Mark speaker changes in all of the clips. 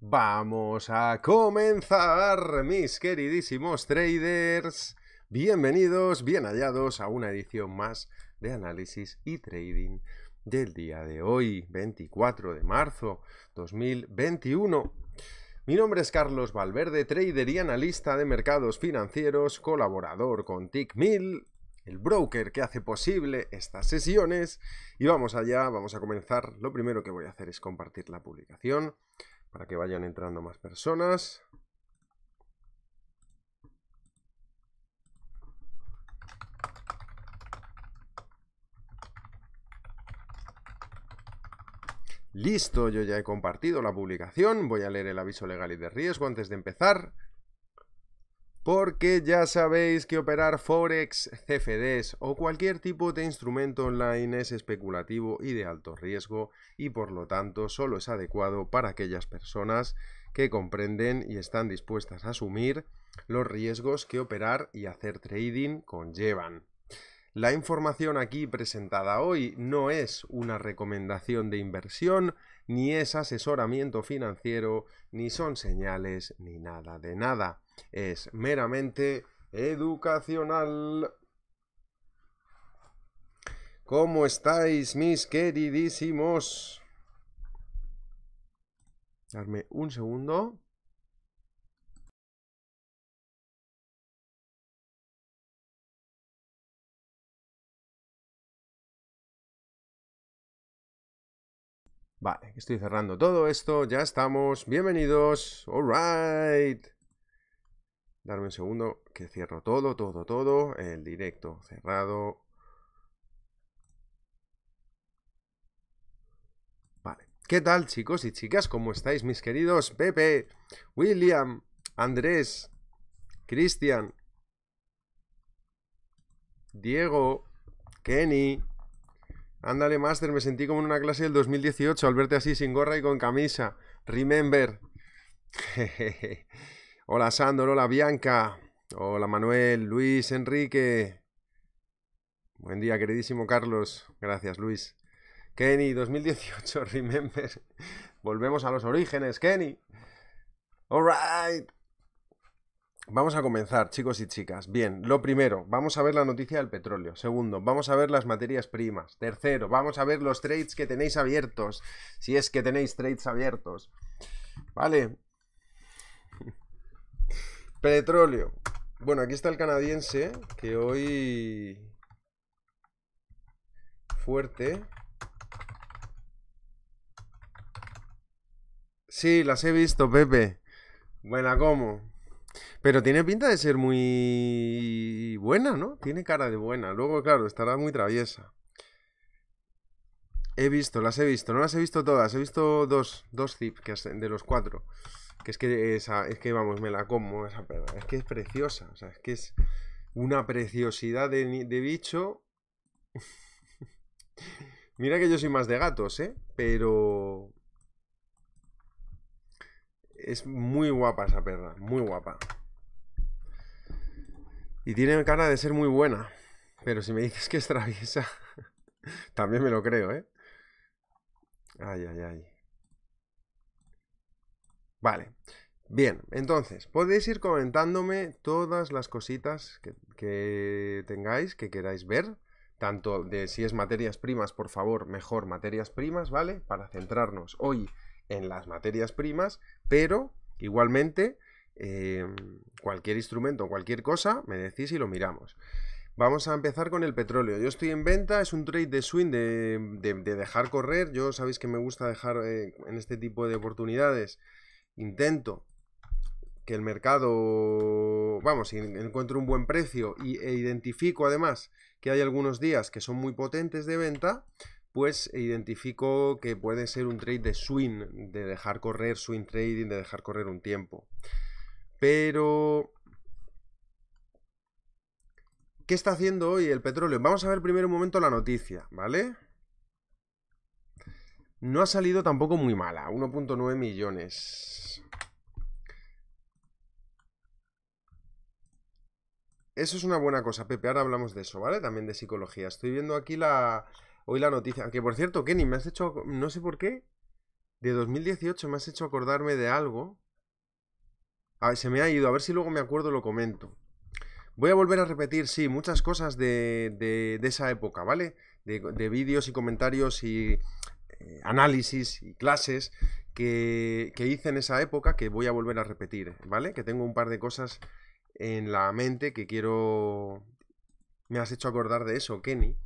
Speaker 1: Vamos a comenzar, mis queridísimos traders. Bienvenidos, bien hallados a una edición más de análisis y trading del día de hoy, 24 de marzo 2021. Mi nombre es Carlos Valverde, trader y analista de mercados financieros, colaborador con TICMIL el broker que hace posible estas sesiones. Y vamos allá, vamos a comenzar. Lo primero que voy a hacer es compartir la publicación para que vayan entrando más personas. Listo, yo ya he compartido la publicación, voy a leer el aviso legal y de riesgo antes de empezar. Porque ya sabéis que operar Forex, CFDs o cualquier tipo de instrumento online es especulativo y de alto riesgo y por lo tanto solo es adecuado para aquellas personas que comprenden y están dispuestas a asumir los riesgos que operar y hacer trading conllevan. La información aquí presentada hoy no es una recomendación de inversión, ni es asesoramiento financiero, ni son señales, ni nada de nada es meramente educacional. ¿Cómo estáis, mis queridísimos? Darme un segundo. Vale, estoy cerrando todo esto, ya estamos, bienvenidos, right. Darme un segundo que cierro todo, todo, todo. El directo cerrado. Vale. ¿Qué tal chicos y chicas? ¿Cómo estáis mis queridos? Pepe, William, Andrés, Cristian, Diego, Kenny. Ándale, Master, me sentí como en una clase del 2018 al verte así sin gorra y con camisa. Remember. Hola Sandor, hola Bianca, hola Manuel, Luis, Enrique. Buen día, queridísimo Carlos. Gracias, Luis. Kenny, 2018, remember. Volvemos a los orígenes, Kenny. right Vamos a comenzar, chicos y chicas. Bien, lo primero, vamos a ver la noticia del petróleo. Segundo, vamos a ver las materias primas. Tercero, vamos a ver los trades que tenéis abiertos, si es que tenéis trades abiertos. Vale, Petróleo. Bueno, aquí está el canadiense, que hoy... Fuerte. Sí, las he visto, Pepe. Buena como. Pero tiene pinta de ser muy buena, ¿no? Tiene cara de buena. Luego, claro, estará muy traviesa. He visto, las he visto. No las he visto todas. He visto dos, dos zip de los cuatro. Que es que esa, es que vamos, me la como esa perra. Es que es preciosa. O sea, es que es una preciosidad de, de bicho. Mira que yo soy más de gatos, ¿eh? Pero. Es muy guapa esa perra, muy guapa. Y tiene cara de ser muy buena. Pero si me dices que es traviesa, también me lo creo, ¿eh? Ay, ay, ay. Vale. Bien, entonces, podéis ir comentándome todas las cositas que, tengáis, que queráis ver, tanto de si es materias primas, por favor, mejor materias primas, ¿vale? Para centrarnos hoy en las materias primas, pero igualmente eh, cualquier instrumento, cualquier cosa, me decís y lo miramos. Vamos a empezar con el petróleo. Yo estoy en venta, es un trade de swing de, dejar correr. Yo sabéis que me gusta dejar eh, en este tipo de oportunidades intento que el mercado, vamos, si encuentro un buen precio y, e identifico además que hay algunos días que son muy potentes de venta, pues e identifico que puede ser un trade de swing, de dejar correr swing trading, de dejar correr un tiempo. Pero... ¿Qué está haciendo hoy el petróleo? Vamos a ver primero un momento la noticia, ¿vale? No ha salido tampoco muy mala, 1.9 millones. Eso es una buena cosa, Pepe, ahora hablamos de eso, ¿vale? También de psicología. Estoy viendo aquí la... Hoy la noticia, que por cierto, Kenny, me has hecho, no sé por qué, de 2018 me has hecho acordarme de algo. A ver, se me ha ido, a ver si luego me acuerdo lo comento. Voy a volver a repetir, sí, muchas cosas de, de, esa época, ¿vale? de vídeos y comentarios y análisis y clases que, hice en esa época que voy a volver a repetir, ¿vale? Que tengo un par de cosas en la mente que quiero... Me has hecho acordar de eso, Kenny.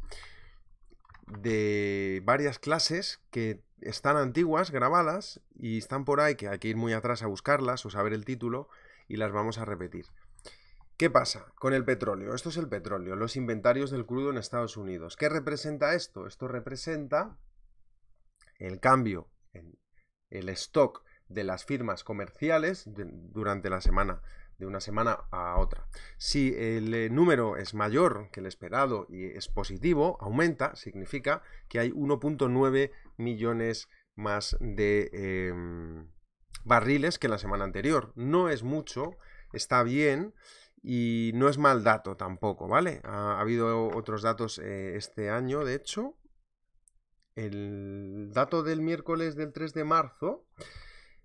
Speaker 1: De varias clases que están antiguas, grabadas, y están por ahí, que hay que ir muy atrás a buscarlas o saber el título, y las vamos a repetir. ¿Qué pasa con el petróleo? Esto es el petróleo, los inventarios del crudo en Estados Unidos. ¿Qué representa esto? Esto representa el cambio, en el stock de las firmas comerciales durante la semana, de una semana a otra. Si el eh, número es mayor que el esperado y es positivo, aumenta, significa que hay 1.9 millones más de em, barriles que la semana anterior. No es mucho, está bien y no es mal dato tampoco, ¿vale? Ha, habido otros datos eh, este año, de hecho, el dato del miércoles del 3 de marzo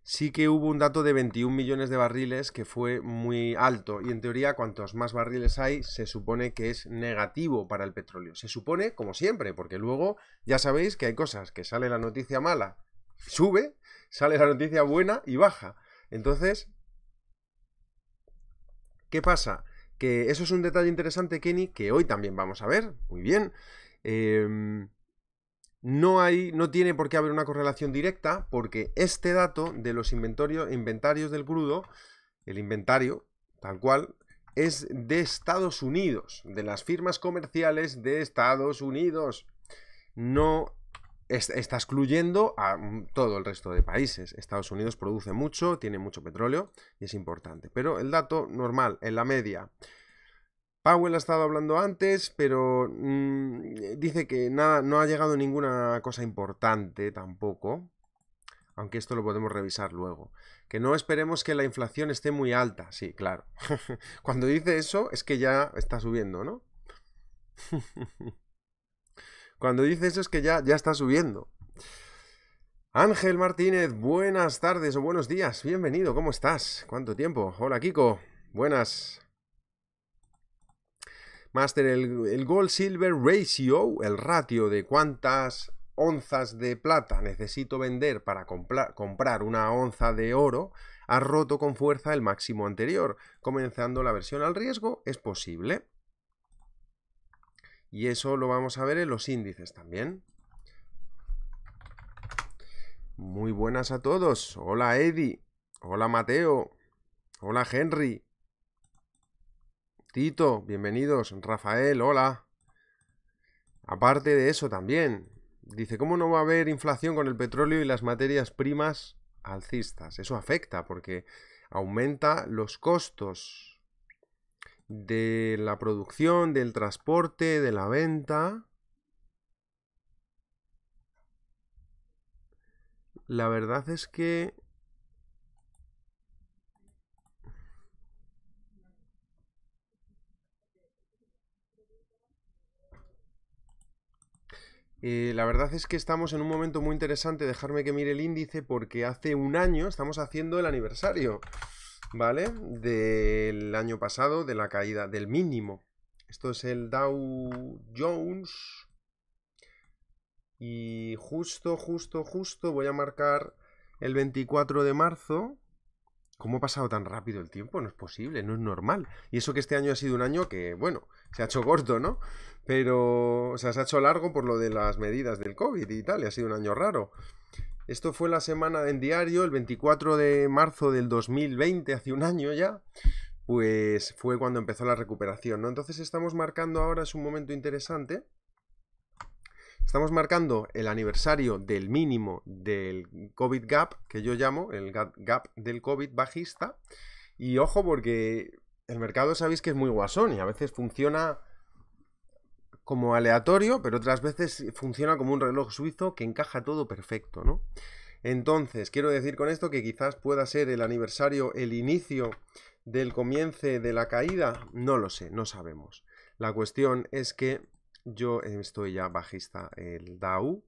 Speaker 1: sí que hubo un dato de 21 millones de barriles que fue muy alto y en teoría cuantos más barriles hay se supone que es negativo para el petróleo. Se supone como siempre, porque luego ya sabéis que hay cosas que sale la noticia mala, sube, sale la noticia buena y baja. Entonces, ¿qué pasa? Que eso es un detalle interesante, Kenny, que hoy también vamos a ver. Muy bien. Eh, no, hay, no tiene por qué haber una correlación directa porque este dato de los inventarios, inventarios del crudo, el inventario, tal cual, es de Estados Unidos, de las firmas comerciales de Estados Unidos. No está excluyendo a mm, todo el resto de países. Estados Unidos produce mucho, tiene mucho petróleo y es importante. Pero el dato normal, en la media, Powell ha estado hablando antes, pero mm, eh, dice que no ha llegado ninguna cosa importante tampoco, aunque esto lo podemos revisar luego. Que no esperemos que la inflación esté muy alta, sí, claro. Cuando dice eso es que ya está subiendo, ¿no? Cuando dice eso es que ya, ya está subiendo. Ángel Martínez, buenas tardes o buenos días, bienvenido, ¿cómo estás? ¿Cuánto tiempo? Hola Kiko, buenas. Master, el, Gold-Silver Ratio, el ratio de cuántas onzas de plata necesito vender para comprar una onza de oro, ha roto con fuerza el máximo anterior. Comenzando la versión al riesgo, es posible. Y eso lo vamos a ver en los índices también. Muy buenas a todos. Hola Eddie. Hola Mateo. Hola Henry. Tito, bienvenidos. Rafael, hola. Aparte de eso también, dice, ¿cómo no va a haber inflación con el petróleo y las materias primas alcistas? Eso afecta porque aumenta los costos de la producción, del transporte, de la venta. La verdad es que Eh, la verdad es que estamos en un momento muy interesante, dejarme que mire el índice, porque hace un año estamos haciendo el aniversario, ¿vale? Del año pasado, de la caída, del mínimo. Esto es el Dow Jones. Y justo, justo, justo voy a marcar el 24 de marzo. ¿Cómo ha pasado tan rápido el tiempo? No es posible, no es normal. Y eso que este año ha sido un año que, bueno, se ha hecho corto, ¿no? Pero, se ha hecho largo por lo de las medidas del COVID y tal, y ha sido un año raro. Esto fue la semana en diario, el 24 de marzo del 2020, hace un año ya, pues fue cuando empezó la recuperación, ¿no? Entonces estamos marcando ahora, es un momento interesante, estamos marcando el aniversario del mínimo del COVID gap, que yo llamo el gap del COVID bajista, y ojo porque el mercado sabéis que es muy guasón y a veces funciona como aleatorio, pero otras veces funciona como un reloj suizo que encaja todo perfecto, ¿no? Entonces, quiero decir con esto que quizás pueda ser el aniversario, el inicio del comienzo de la caída, no lo sé, no sabemos. La cuestión es que yo estoy ya bajista el DAU,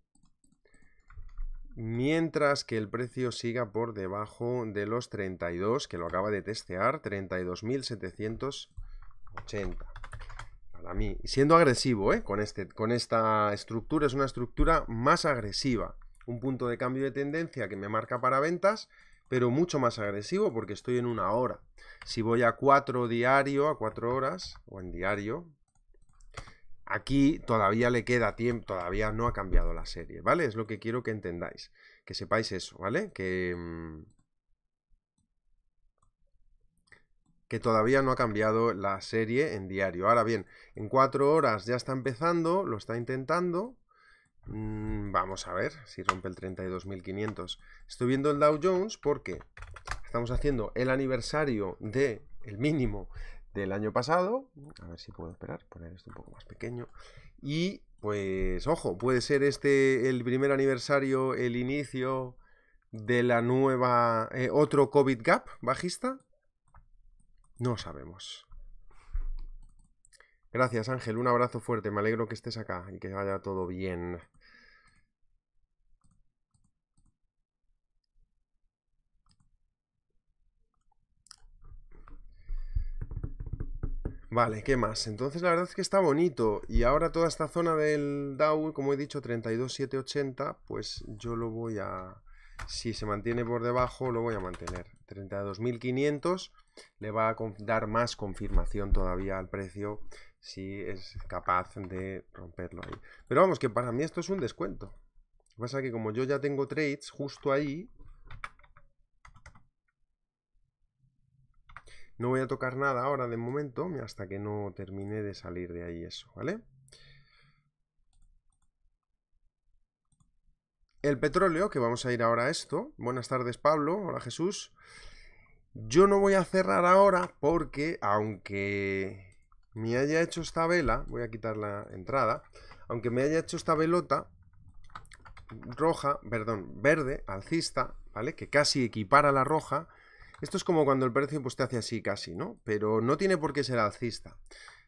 Speaker 1: mientras que el precio siga por debajo de los 32, que lo acaba de testear, 32.780 a mí, siendo agresivo, ¿eh? con, este, con esta estructura, es una estructura más agresiva. Un punto de cambio de tendencia que me marca para ventas, pero mucho más agresivo porque estoy en una hora. Si voy a cuatro diario, a cuatro horas, o en diario, aquí todavía le queda tiempo, todavía no ha cambiado la serie, ¿vale? Es lo que quiero que entendáis, que sepáis eso, ¿vale? Que... Mm, que todavía no ha cambiado la serie en diario. Ahora bien, en cuatro horas ya está empezando, lo está intentando. Mm, vamos a ver si rompe el 32.500. Estoy viendo el Dow Jones porque estamos haciendo el aniversario de el mínimo del año pasado. A ver si puedo esperar, poner esto un poco más pequeño. Y pues, ojo, puede ser este el primer aniversario, el inicio de la nueva, eh, otro COVID Gap bajista, no sabemos. Gracias, Ángel. Un abrazo fuerte. Me alegro que estés acá y que vaya todo bien. Vale, ¿qué más? Entonces la verdad es que está bonito. Y ahora toda esta zona del Dow, como he dicho, 32.780, pues yo lo voy a... Si se mantiene por debajo, lo voy a mantener. 32.500 le va a dar más confirmación todavía al precio si es capaz de romperlo ahí. Pero vamos, que para mí esto es un descuento. Lo que pasa es que como yo ya tengo trades justo ahí, no voy a tocar nada ahora de momento hasta que no termine de salir de ahí eso, ¿vale? El petróleo, que vamos a ir ahora a esto. Buenas tardes, Pablo. Hola, Jesús. Yo no voy a cerrar ahora porque, aunque me haya hecho esta vela, voy a quitar la entrada, aunque me haya hecho esta velota roja, perdón, verde, alcista, ¿vale? Que casi equipara la roja. Esto es como cuando el precio pues, te hace así casi, ¿no? Pero no tiene por qué ser alcista.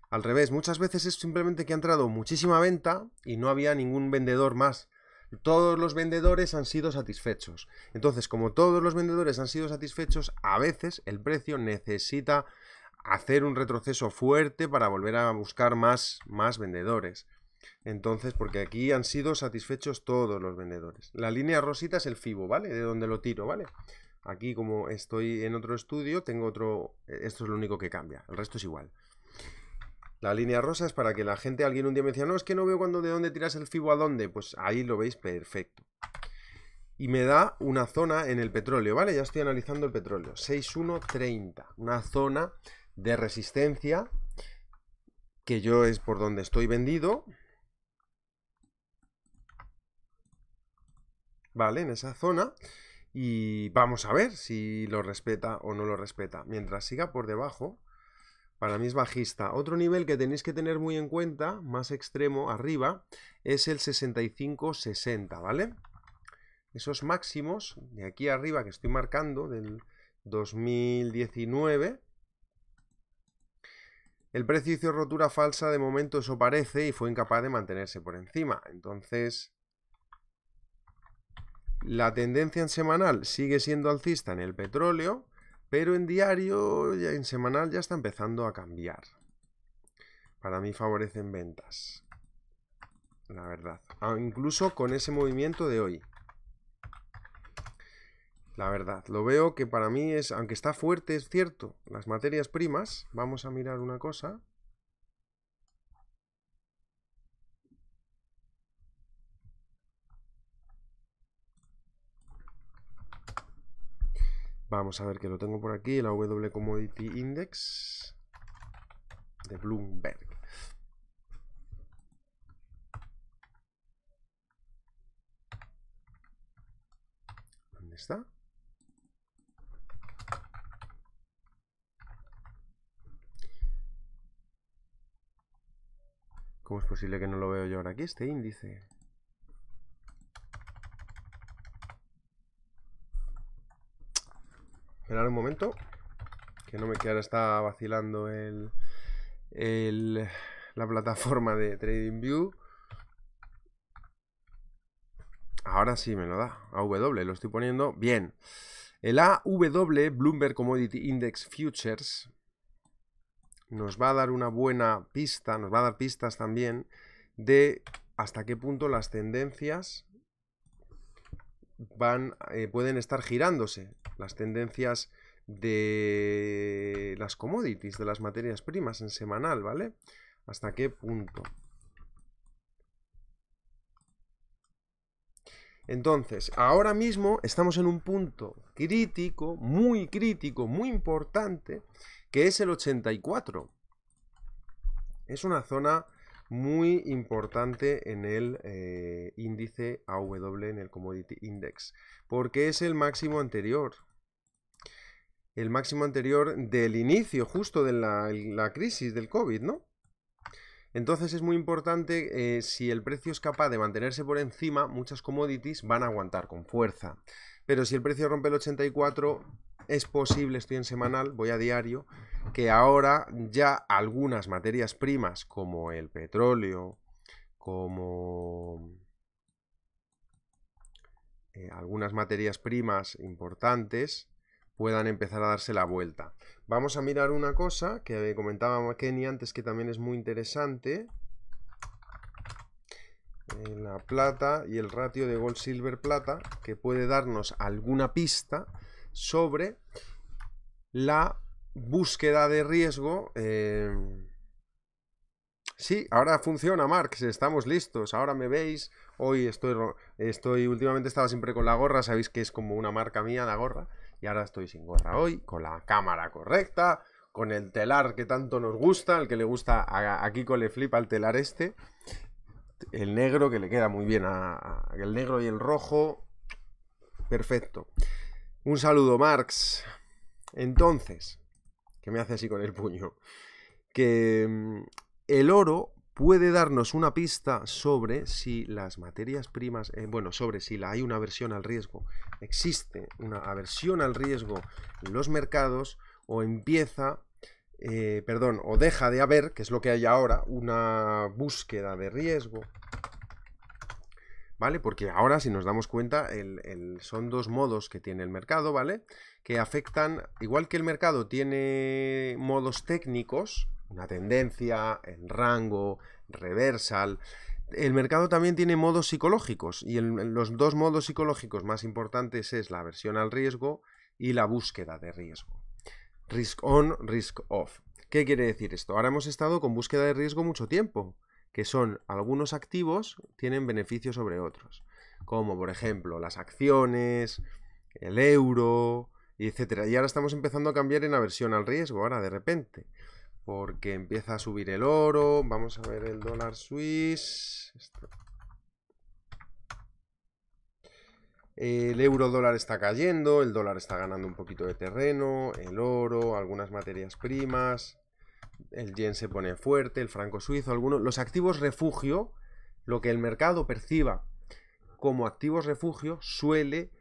Speaker 1: Al revés, muchas veces es simplemente que ha entrado muchísima venta y no había ningún vendedor más todos los vendedores han sido satisfechos. Entonces, como todos los vendedores han sido satisfechos, a veces el precio necesita hacer un retroceso fuerte para volver a buscar más, más vendedores. Entonces, porque aquí han sido satisfechos todos los vendedores. La línea rosita es el FIBO, ¿vale? De donde lo tiro, ¿vale? Aquí, como estoy en otro estudio, tengo otro... Esto es lo único que cambia, el resto es igual. La línea rosa es para que la gente, alguien un día me decía, no, es que no veo de dónde tiras el fibo a dónde. Pues ahí lo veis perfecto. Y me da una zona en el petróleo, ¿vale? Ya estoy analizando el petróleo. 6130, una zona de resistencia que yo es por donde estoy vendido. Vale, en esa zona. Y vamos a ver si lo respeta o no lo respeta. Mientras siga por debajo, para mí es bajista. Otro nivel que tenéis que tener muy en cuenta, más extremo arriba, es el 65-60, ¿vale? Esos máximos de aquí arriba que estoy marcando del 2019. El precio hizo rotura falsa, de momento eso parece, y fue incapaz de mantenerse por encima. Entonces, la tendencia en semanal sigue siendo alcista en el petróleo, pero en diario, y en semanal, ya está empezando a cambiar. Para mí favorecen ventas. La verdad. Ah, incluso con ese movimiento de hoy. La verdad, lo veo que para mí es, aunque está fuerte, es cierto. Las materias primas, vamos a mirar una cosa. Vamos a ver que lo tengo por aquí, la W Commodity Index de Bloomberg. ¿Dónde está? ¿Cómo es posible que no lo veo yo ahora aquí, este índice? Esperar un momento. Que no me queda está vacilando el, la plataforma de TradingView. Ahora sí me lo da. AW, lo estoy poniendo. Bien. El AW, Bloomberg Commodity Index Futures, nos va a dar una buena pista, nos va a dar pistas también de hasta qué punto las tendencias van, eh, pueden estar girándose las tendencias de las commodities, de las materias primas en semanal, ¿vale? ¿Hasta qué punto? Entonces, ahora mismo estamos en un punto crítico, muy crítico, muy importante, que es el 84. Es una zona muy importante en el eh, índice AW, en el Commodity Index, porque es el máximo anterior, el máximo anterior del inicio justo de la, crisis del COVID, ¿no? Entonces es muy importante, eh, si el precio es capaz de mantenerse por encima, muchas commodities van a aguantar con fuerza. Pero si el precio rompe el 84, es posible, estoy en semanal, voy a diario, que ahora ya algunas materias primas como el petróleo, como eh, algunas materias primas importantes, puedan empezar a darse la vuelta. Vamos a mirar una cosa que comentaba Kenny antes que también es muy interesante. Eh, la plata y el ratio de gold silver plata que puede darnos alguna pista sobre la búsqueda de riesgo. Eh, sí, ahora funciona, Marx, estamos listos, ahora me veis. Hoy estoy, estoy, últimamente estaba siempre con la gorra, sabéis que es como una marca mía la gorra. Y ahora estoy sin gorra hoy, con la cámara correcta, con el telar que tanto nos gusta, el que le gusta aquí con Kiko le flipa el telar este. El negro que le queda muy bien a, el negro y el rojo. Perfecto. Un saludo, Marx. Entonces, ¿qué me hace así con el puño, que mm, el oro puede darnos una pista sobre si las materias primas, eh, bueno, sobre si la, hay una aversión al riesgo, existe una aversión al riesgo en los mercados o empieza, eh, perdón, o deja de haber, que es lo que hay ahora, una búsqueda de riesgo. ¿Vale? Porque ahora, si nos damos cuenta, son dos modos que tiene el mercado, ¿vale? Que afectan, igual que el mercado tiene modos técnicos, una tendencia, en rango, reversal. El mercado también tiene modos psicológicos y los dos modos psicológicos más importantes es la aversión al riesgo y la búsqueda de riesgo. Risk on, risk off. ¿Qué quiere decir esto? Ahora hemos estado con búsqueda de riesgo mucho tiempo, que son algunos activos tienen beneficios sobre otros, como por ejemplo las acciones, el euro, etcétera. Y ahora estamos empezando a cambiar en aversión al riesgo, ahora de repente porque empieza a subir el oro. Vamos a ver el dólar suizo. El euro dólar está cayendo, el dólar está ganando un poquito de terreno, el oro, algunas materias primas, el yen se pone fuerte, el franco suizo, algunos los activos refugio, lo que el mercado perciba como activos refugio suele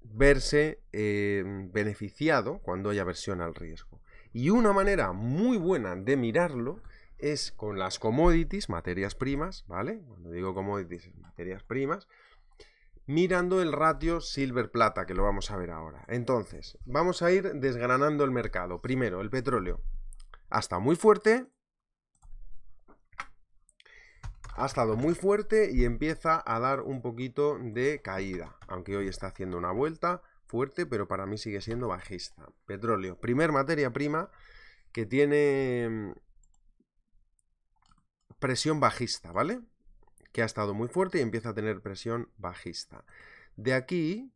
Speaker 1: verse eh, beneficiado cuando hay aversión al riesgo. Y una manera muy buena de mirarlo es con las commodities, materias primas, ¿vale? Cuando digo commodities, materias primas, mirando el ratio silver-plata, que lo vamos a ver ahora. Entonces, vamos a ir desgranando el mercado. Primero, el petróleo. Hasta muy fuerte, ha estado muy fuerte y empieza a dar un poquito de caída, aunque hoy está haciendo una vuelta fuerte, pero para mí sigue siendo bajista. Petróleo, primer materia prima que tiene mm, presión bajista, ¿vale? Que ha estado muy fuerte y empieza a tener presión bajista. De aquí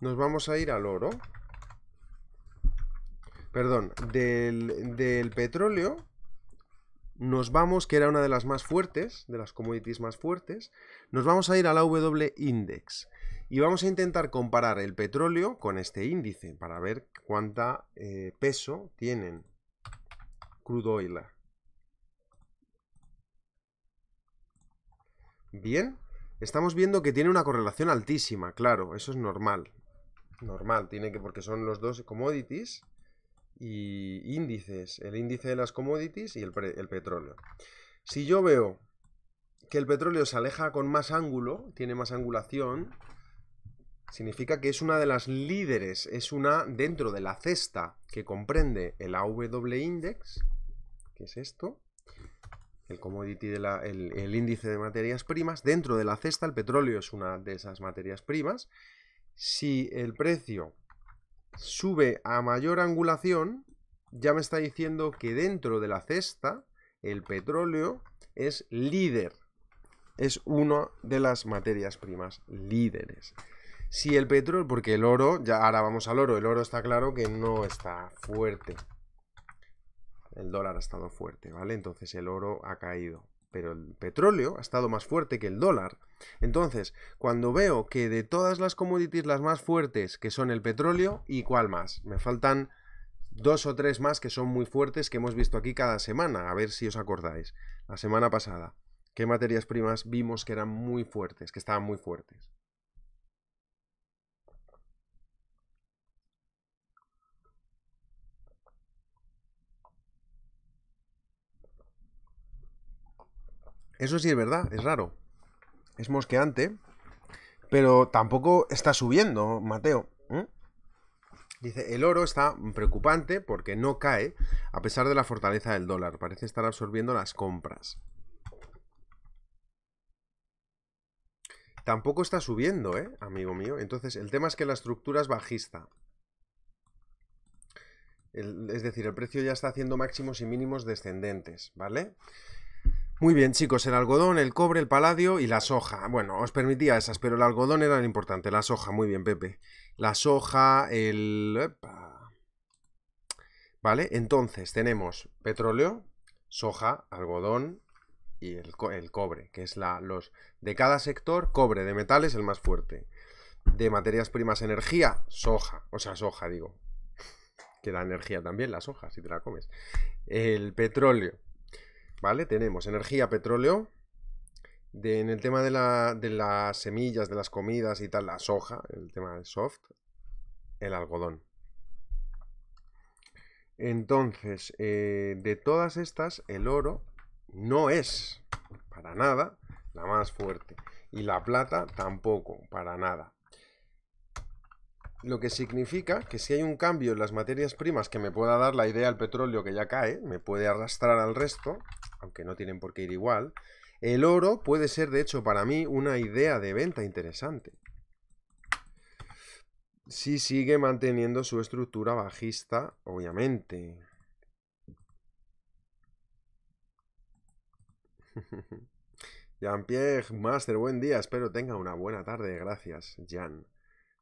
Speaker 1: nos vamos a ir al oro. Perdón, del, petróleo nos vamos, que era una de las más fuertes, de las commodities más fuertes, nos vamos a ir al la W Index. Y vamos a intentar comparar el petróleo con este índice para ver cuánta eh, peso tienen crudo oil. Bien, estamos viendo que tiene una correlación altísima, claro, eso es normal. Normal, tiene que, porque son los dos commodities y índices, el índice de las commodities y el petróleo. Si yo veo que el petróleo se aleja con más ángulo, tiene más angulación, Significa que es una de las líderes, es una dentro de la cesta que comprende el AW Index, que es esto, el commodity, de el índice de materias primas. Dentro de la cesta el petróleo es una de esas materias primas. Si el precio sube a mayor angulación, ya me está diciendo que dentro de la cesta el petróleo es líder. Es una de las materias primas líderes. Si el petróleo, porque el oro, ya ahora vamos al oro, el oro está claro que no está fuerte. El dólar ha estado fuerte, ¿vale? Entonces el oro ha caído. Pero el petróleo ha estado más fuerte que el dólar. Entonces, cuando veo que de todas las commodities las más fuertes que son el petróleo, ¿y cuál más? Me faltan dos o tres más que son muy fuertes que hemos visto aquí cada semana, a ver si os acordáis. La semana pasada, ¿qué materias primas vimos que eran muy fuertes, que estaban muy fuertes? Eso sí es verdad, es raro. Es mosqueante, pero tampoco está subiendo, Mateo. Dice, el oro está preocupante porque no cae a pesar de la fortaleza del dólar. Parece estar absorbiendo las compras. Tampoco está subiendo, ¿eh, amigo mío? Entonces, el tema es que la estructura es bajista. es decir, el precio ya está haciendo máximos y mínimos descendentes, ¿vale? Muy bien chicos, el algodón, el cobre, el paladio y la soja. Bueno, os permitía esas, pero el algodón era importante, la soja, muy bien Pepe. La soja, el... Vale, entonces tenemos petróleo, soja, algodón y el, cobre, que es la, los... De cada sector, cobre, de metales el más fuerte. De materias primas, energía, soja, o sea, soja digo. que da energía también la soja, si te la comes. El petróleo ¿vale? Tenemos energía, petróleo, en el tema de, las semillas, de las comidas y tal, la soja, el tema del soft, el algodón. Entonces, eh, de todas estas, el oro no es para nada la más fuerte. Y la plata tampoco, para nada. Lo que significa que si hay un cambio en las materias primas que me pueda dar la idea del petróleo que ya cae, me puede arrastrar al resto, aunque no tienen por qué ir igual, el oro puede ser, de hecho, para mí una idea de venta interesante. Si sigue manteniendo su estructura bajista, obviamente. Jean-Pierre Master, buen día. Espero tenga una buena tarde. Gracias, Jan.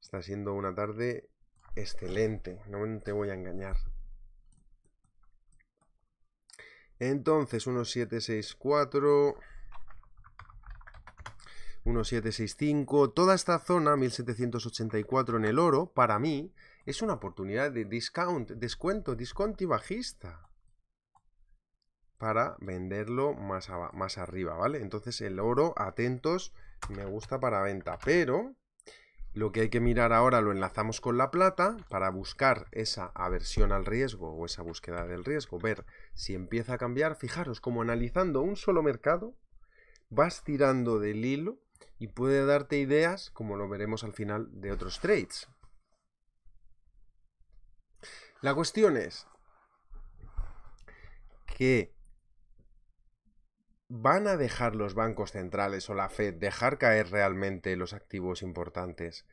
Speaker 1: Está siendo una tarde excelente. No te voy a engañar. Entonces, 1764... 1765, toda esta zona, 1784 en el oro, para mí, es una oportunidad de discount, descuento, y bajista. Para venderlo más, más arriba, ¿vale? Entonces el oro, atentos, me gusta para venta. Pero lo que hay que mirar ahora lo enlazamos con la plata para buscar esa aversión al riesgo o esa búsqueda del riesgo. Ver si empieza a cambiar, fijaros, como analizando un solo mercado, vas tirando del hilo y puede darte ideas, como lo veremos al final, de otros trades. La cuestión es que ¿van a dejar los bancos centrales o la Fed dejar caer realmente los activos importantes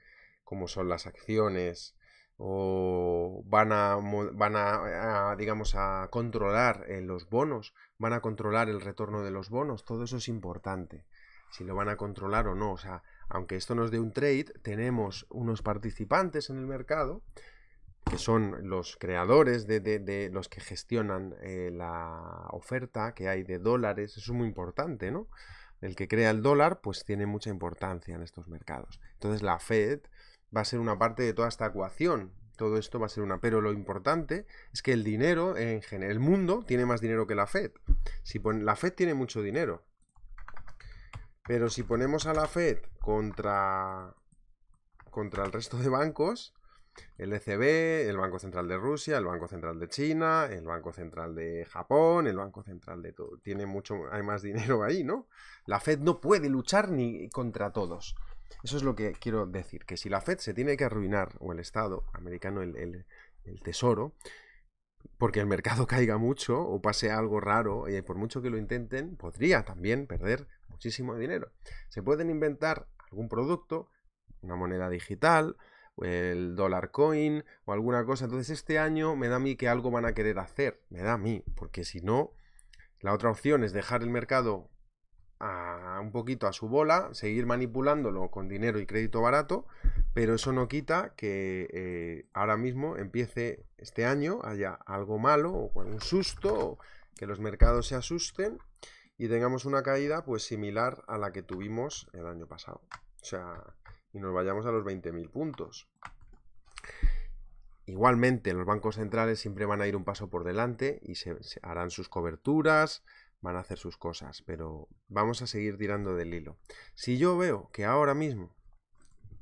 Speaker 1: como son las acciones, o van a, van a, digamos, a controlar eh, los bonos, van a controlar el retorno de los bonos, todo eso es importante, si lo van a controlar o no, o sea, aunque esto nos dé un trade, tenemos unos participantes en el mercado que son los creadores de, los que gestionan eh, la oferta que hay de dólares, eso es muy importante, ¿no? El que crea el dólar, pues tiene mucha importancia en estos mercados. Entonces la Fed va a ser una parte de toda esta ecuación. Todo esto va a ser una. Pero lo importante es que el dinero, en general, el mundo tiene más dinero que la Fed. Si la Fed tiene mucho dinero. Pero si ponemos a la Fed contra, contra el resto de bancos, el ECB, el Banco Central de Rusia, el Banco Central de China, el Banco Central de Japón, el Banco Central de todo. Tiene mucho, hay más dinero ahí, ¿no? La Fed no puede luchar ni contra todos. Eso es lo que quiero decir, que si la Fed se tiene que arruinar, o el Estado americano, el, tesoro, porque el mercado caiga mucho o pase algo raro, y por mucho que lo intenten, podría también perder muchísimo dinero. Se pueden inventar algún producto, una moneda digital, el dólar coin o alguna cosa. Entonces este año me da a mí que algo van a querer hacer, me da a mí, porque si no, la otra opción es dejar el mercado un poquito a su bola, seguir manipulándolo con dinero y crédito barato, pero eso no quita que eh, ahora mismo empiece este año, haya algo malo o un susto, que los mercados se asusten y tengamos una caída pues similar a la que tuvimos el año pasado. O sea, y nos vayamos a los 20.000 puntos. Igualmente, los bancos centrales siempre van a ir un paso por delante y se harán sus coberturas, van a hacer sus cosas, pero vamos a seguir tirando del hilo. Si yo veo que ahora mismo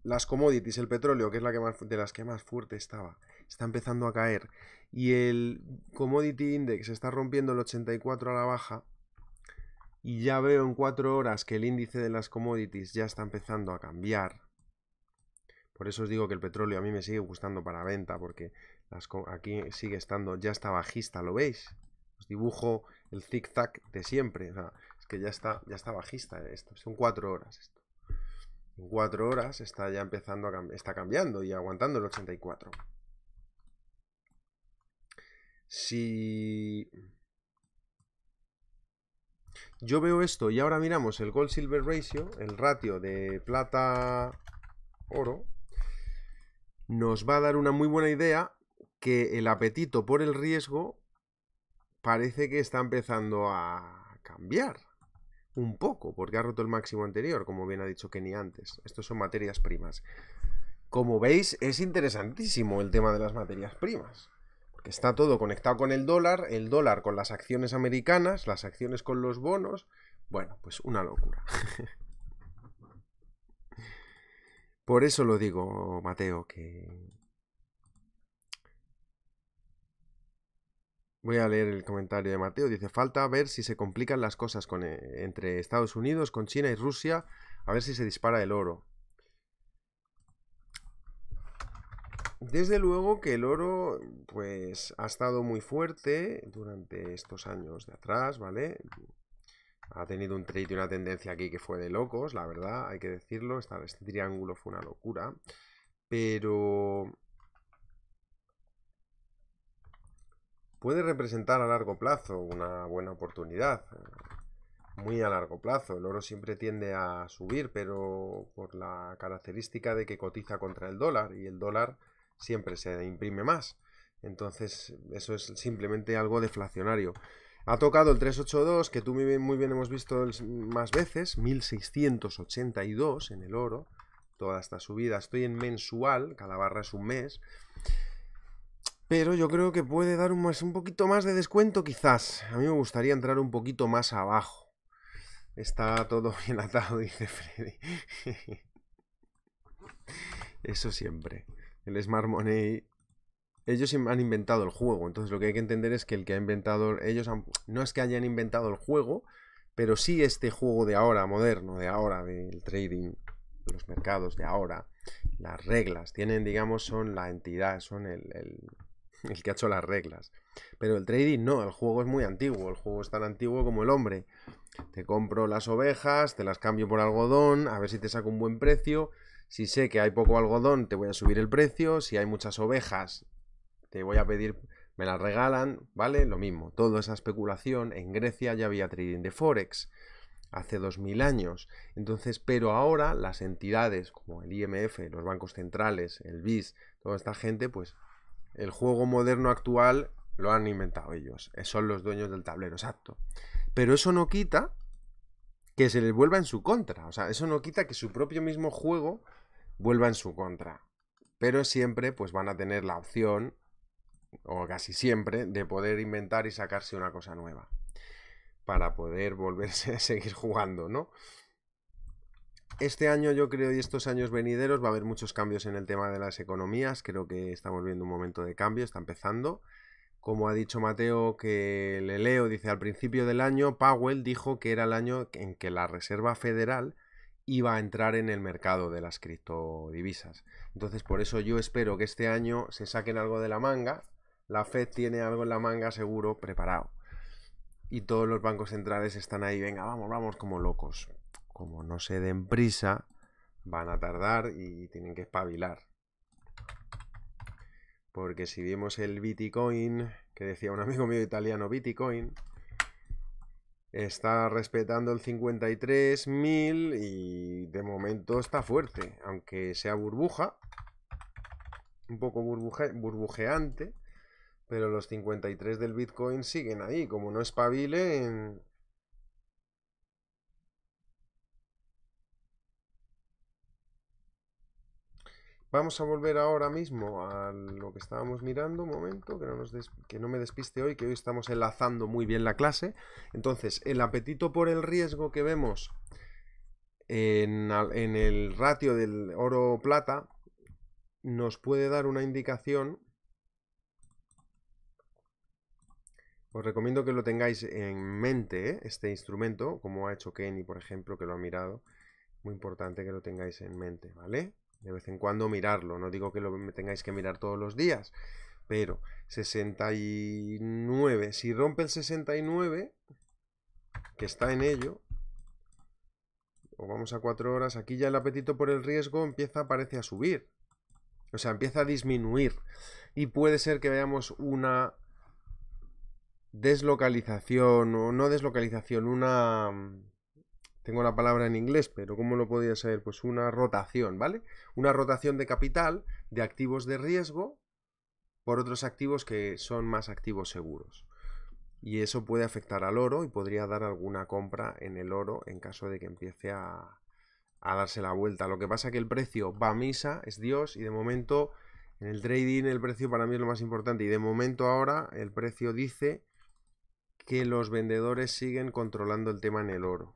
Speaker 1: las commodities, el petróleo, que es la que más, de las que más fuerte estaba, está empezando a caer y el commodity index está rompiendo el 84 a la baja y ya veo en cuatro horas que el índice de las commodities ya está empezando a cambiar. Por eso os digo que el petróleo a mí me sigue gustando para venta porque aquí sigue estando, ya está bajista, ¿lo veis? Pues, dibujo el zig zag de siempre. es que ya está, ya está bajista esto. Son cuatro horas esto. En cuatro horas está ya empezando a cambiar, está cambiando y aguantando el 84. Si yo veo esto y ahora miramos el gold silver ratio, el ratio de plata oro, nos va a dar una muy buena idea que el apetito por el riesgo parece que está empezando a cambiar un poco, porque ha roto el máximo anterior, como bien ha dicho Kenny antes. Estos son materias primas. Como veis, es interesantísimo el tema de las materias primas, porque está todo conectado con el dólar, el dólar con las acciones americanas, las acciones con los bonos. Bueno, pues una locura. Por eso lo digo, Mateo, que Voy a leer el comentario de Mateo. Dice, falta ver si se complican las cosas eh, entre Estados Unidos, con China y Rusia, a ver si se dispara el oro. Desde luego que el oro, pues, ha estado muy fuerte durante estos años de atrás, ¿vale? Ha tenido un trade y una tendencia aquí que fue de locos, la verdad, hay que decirlo. Este triángulo fue una locura. Pero puede representar a largo plazo una buena oportunidad, eh, muy a largo plazo. El oro siempre tiende a subir, pero por la característica de que cotiza contra el dólar y el dólar siempre se imprime más. Entonces, eso es simplemente algo deflacionario. Ha tocado el 382, que tú muy bien, hemos visto más veces, 1682 en el oro. Toda esta subida, estoy en mensual, cada barra es un mes. Pero yo creo que puede dar un, poquito más de descuento quizás. A mí me gustaría entrar un poquito más abajo. Está todo bien atado, dice Freddy. Eso siempre. El Smart Money ellos han inventado el juego. Entonces lo que hay que entender es que el que ha inventado, ellos han, no es que hayan inventado el juego, pero sí este juego de ahora, moderno, de ahora, del trading, los mercados de ahora, las reglas, tienen, digamos, son la entidad, son el el que ha hecho las reglas. Pero el trading no, el juego es muy antiguo, el juego es tan antiguo como el hombre. Te compro las ovejas, te las cambio por algodón, a ver si te saco un buen precio. Si sé que hay poco algodón, te voy a subir el precio. Si hay muchas ovejas, te voy a pedir, me las regalan, ¿vale? Lo mismo, toda esa especulación. En Grecia ya había trading de Forex hace 2000 años. Entonces, pero ahora las entidades como el IMF, los bancos centrales, el BIS, toda esta gente, pues el juego moderno actual lo han inventado ellos. Eh, son los dueños del tablero, exacto. Pero eso no quita que se les vuelva en su contra. O sea, eso no quita que su propio mismo juego vuelva en su contra. Pero siempre pues van a tener la opción, o casi siempre, de poder inventar y sacarse una cosa nueva. Para poder volverse a seguir jugando, ¿no? Este año yo creo y estos años venideros va a haber muchos cambios en el tema de las economías. Creo que estamos viendo un momento de cambio, está empezando. Como ha dicho Mateo, que le leo, dice, al principio del año Powell dijo que era el año en que la Reserva Federal iba a entrar en el mercado de las criptodivisas. Entonces, por eso yo espero que este año se saquen algo de la manga. La Fed tiene algo en la manga seguro preparado. Y todos los bancos centrales están ahí, venga, vamos, vamos como locos como no se den prisa, van a tardar y tienen que espabilar. Porque si vimos el Bitcoin, que decía un amigo mío italiano, Bitcoin, está respetando el 53.000 y de momento está fuerte, aunque sea burbuja, un poco burbujeante, pero los 53 del Bitcoin siguen ahí, como no espabilen, Vamos a volver ahora mismo a lo que estábamos mirando, un momento, que no, me despiste hoy, que hoy estamos enlazando muy bien la clase. Entonces, el apetito por el riesgo que vemos en, el ratio del oro-plata nos puede dar una indicación. Os recomiendo que lo tengáis en mente, ¿eh? este instrumento, como ha hecho Kenny, por ejemplo, que lo ha mirado. Muy importante que lo tengáis en mente, ¿vale? de vez en cuando mirarlo. No digo que lo tengáis que mirar todos los días, pero 69. Si rompe el 69, que está en ello, o vamos a 4 horas, aquí ya el apetito por el riesgo empieza, parece a subir. O sea, empieza a disminuir. Y puede ser que veamos una deslocalización, o no deslocalización, una mm, tengo la palabra en inglés, pero ¿cómo lo podía saber, Pues una rotación, ¿vale? Una rotación de capital de activos de riesgo por otros activos que son más activos seguros. Y eso puede afectar al oro y podría dar alguna compra en el oro en caso de que empiece a, darse la vuelta. Lo que pasa es que el precio va a misa, es Dios, y de momento en el trading el precio para mí es lo más importante. Y de momento ahora el precio dice que los vendedores siguen controlando el tema en el oro.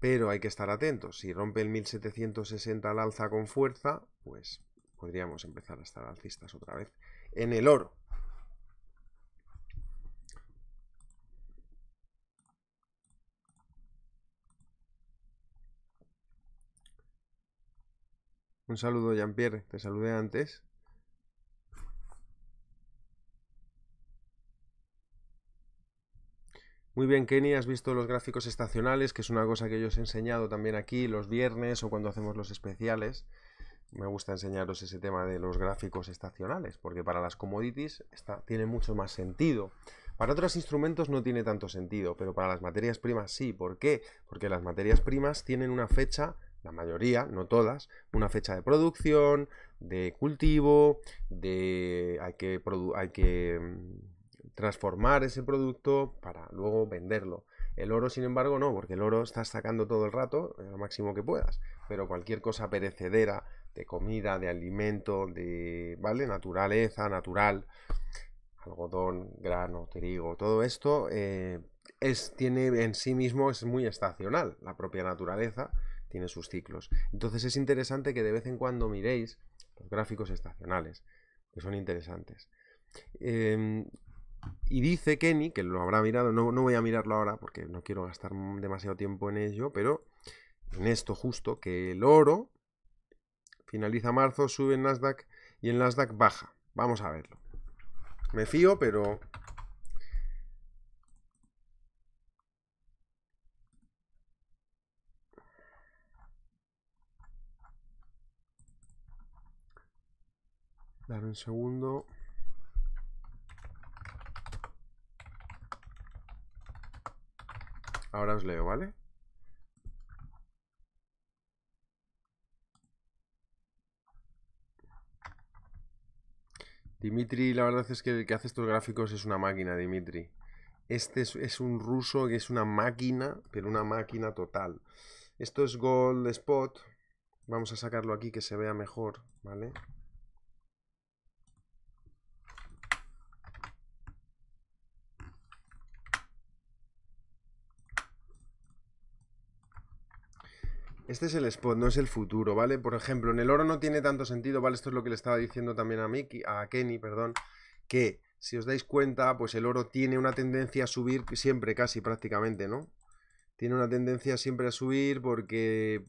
Speaker 1: Pero hay que estar atentos. Si rompe el 1760 al alza con fuerza, pues podríamos empezar a estar alcistas otra vez en el oro. Un saludo, Jean-Pierre. Te saludé antes. Muy bien, Kenny, has visto los gráficos estacionales, que es una cosa que yo os he enseñado también aquí los viernes o cuando hacemos los especiales. Me gusta enseñaros ese tema de los gráficos estacionales, porque para las commodities tiene mucho más sentido. Para otros instrumentos no tiene tanto sentido, pero para las materias primas sí. ¿Por qué? Porque las materias primas tienen una fecha, la mayoría, no todas, una fecha de producción, de cultivo, de... hay que... Hay que mm, transformar ese producto para luego venderlo. El oro, sin embargo, no, porque el oro estás sacando todo el rato, eh, lo máximo que puedas. Pero cualquier cosa perecedera, de comida, de alimento, de, ¿vale? Naturaleza, natural, algodón, grano, trigo, todo esto eh, es, tiene en sí mismo, es muy estacional, la propia naturaleza tiene sus ciclos. Entonces es interesante que de vez en cuando miréis los gráficos estacionales, que son interesantes. Em, y dice Kenny, que lo habrá mirado, no, voy a mirarlo ahora porque no quiero gastar demasiado tiempo en ello, pero en esto justo, que el oro finaliza marzo, sube en Nasdaq y en Nasdaq baja. Vamos a verlo. Me fío, pero... Dar un segundo. Ahora os leo, ¿vale? Dimitri, la verdad es que el que hace estos gráficos es una máquina, Dimitri. Este es, un ruso que es una máquina, pero una máquina total. Esto es Gold Spot. Vamos a sacarlo aquí que se vea mejor, ¿vale? vale Este es el spot, no es el futuro, ¿vale? Por ejemplo, en el oro no tiene tanto sentido, ¿vale? Esto es lo que le estaba diciendo también a, a Kenny, perdón, que si os dais cuenta, pues el oro tiene una tendencia a subir siempre, casi prácticamente, ¿no? Tiene una tendencia siempre a subir porque,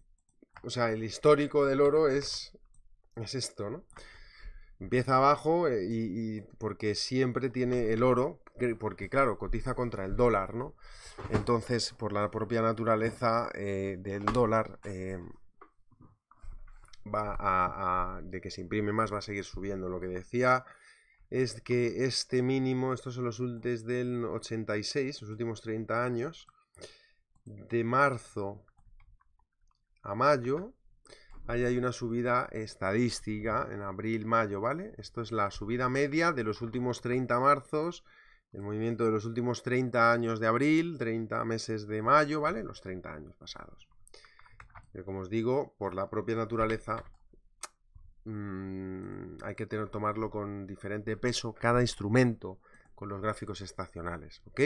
Speaker 1: o sea, el histórico del oro es, es esto, ¿no? Empieza abajo eh, y porque siempre tiene el oro, porque claro, cotiza contra el dólar, ¿no? Entonces, por la propia naturaleza eh, del dólar, eh, va de que se imprime más, va a seguir subiendo. Lo que decía es que este mínimo, estos son los últimos del 86, los últimos 30 años, de marzo a mayo, ahí hay una subida estadística en abril-mayo, ¿vale? Esto es la subida media de los últimos 30 marzos el movimiento de los últimos 30 años de abril, 30 meses de mayo, ¿vale? Los 30 años pasados. Pero como os digo, por la propia naturaleza mm, hay que tener, tomarlo con diferente peso cada instrumento con los gráficos estacionales, ¿ok?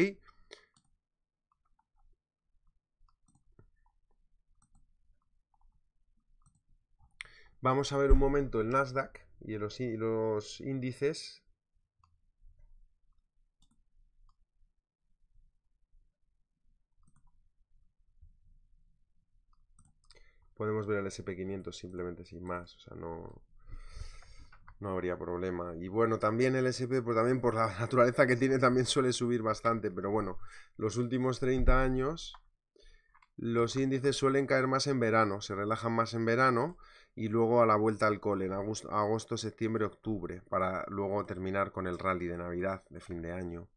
Speaker 1: Vamos a ver un momento el Nasdaq y los índices podemos ver el SP500 simplemente sin más, o sea, no, no habría problema. Y bueno, también el SP, pues también por la naturaleza que tiene, también suele subir bastante, pero bueno, los últimos 30 años los índices suelen caer más en verano, se relajan más en verano y luego a la vuelta al cole, en agosto, septiembre, octubre, para luego terminar con el rally de Navidad, de fin de año.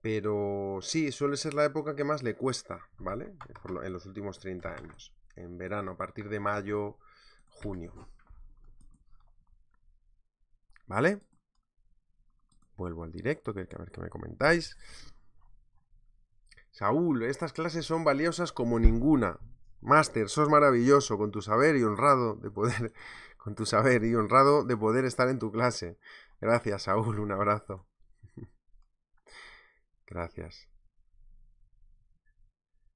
Speaker 1: Pero sí, suele ser la época que más le cuesta, ¿vale? en los últimos 30 años en verano, a partir de mayo, junio. ¿Vale? Vuelvo al directo, que a ver qué me comentáis. Saúl, estas clases son valiosas como ninguna. Máster, sos maravilloso, con tu saber y honrado de poder, con tu saber y honrado de poder estar en tu clase. Gracias, Saúl, un abrazo. Gracias.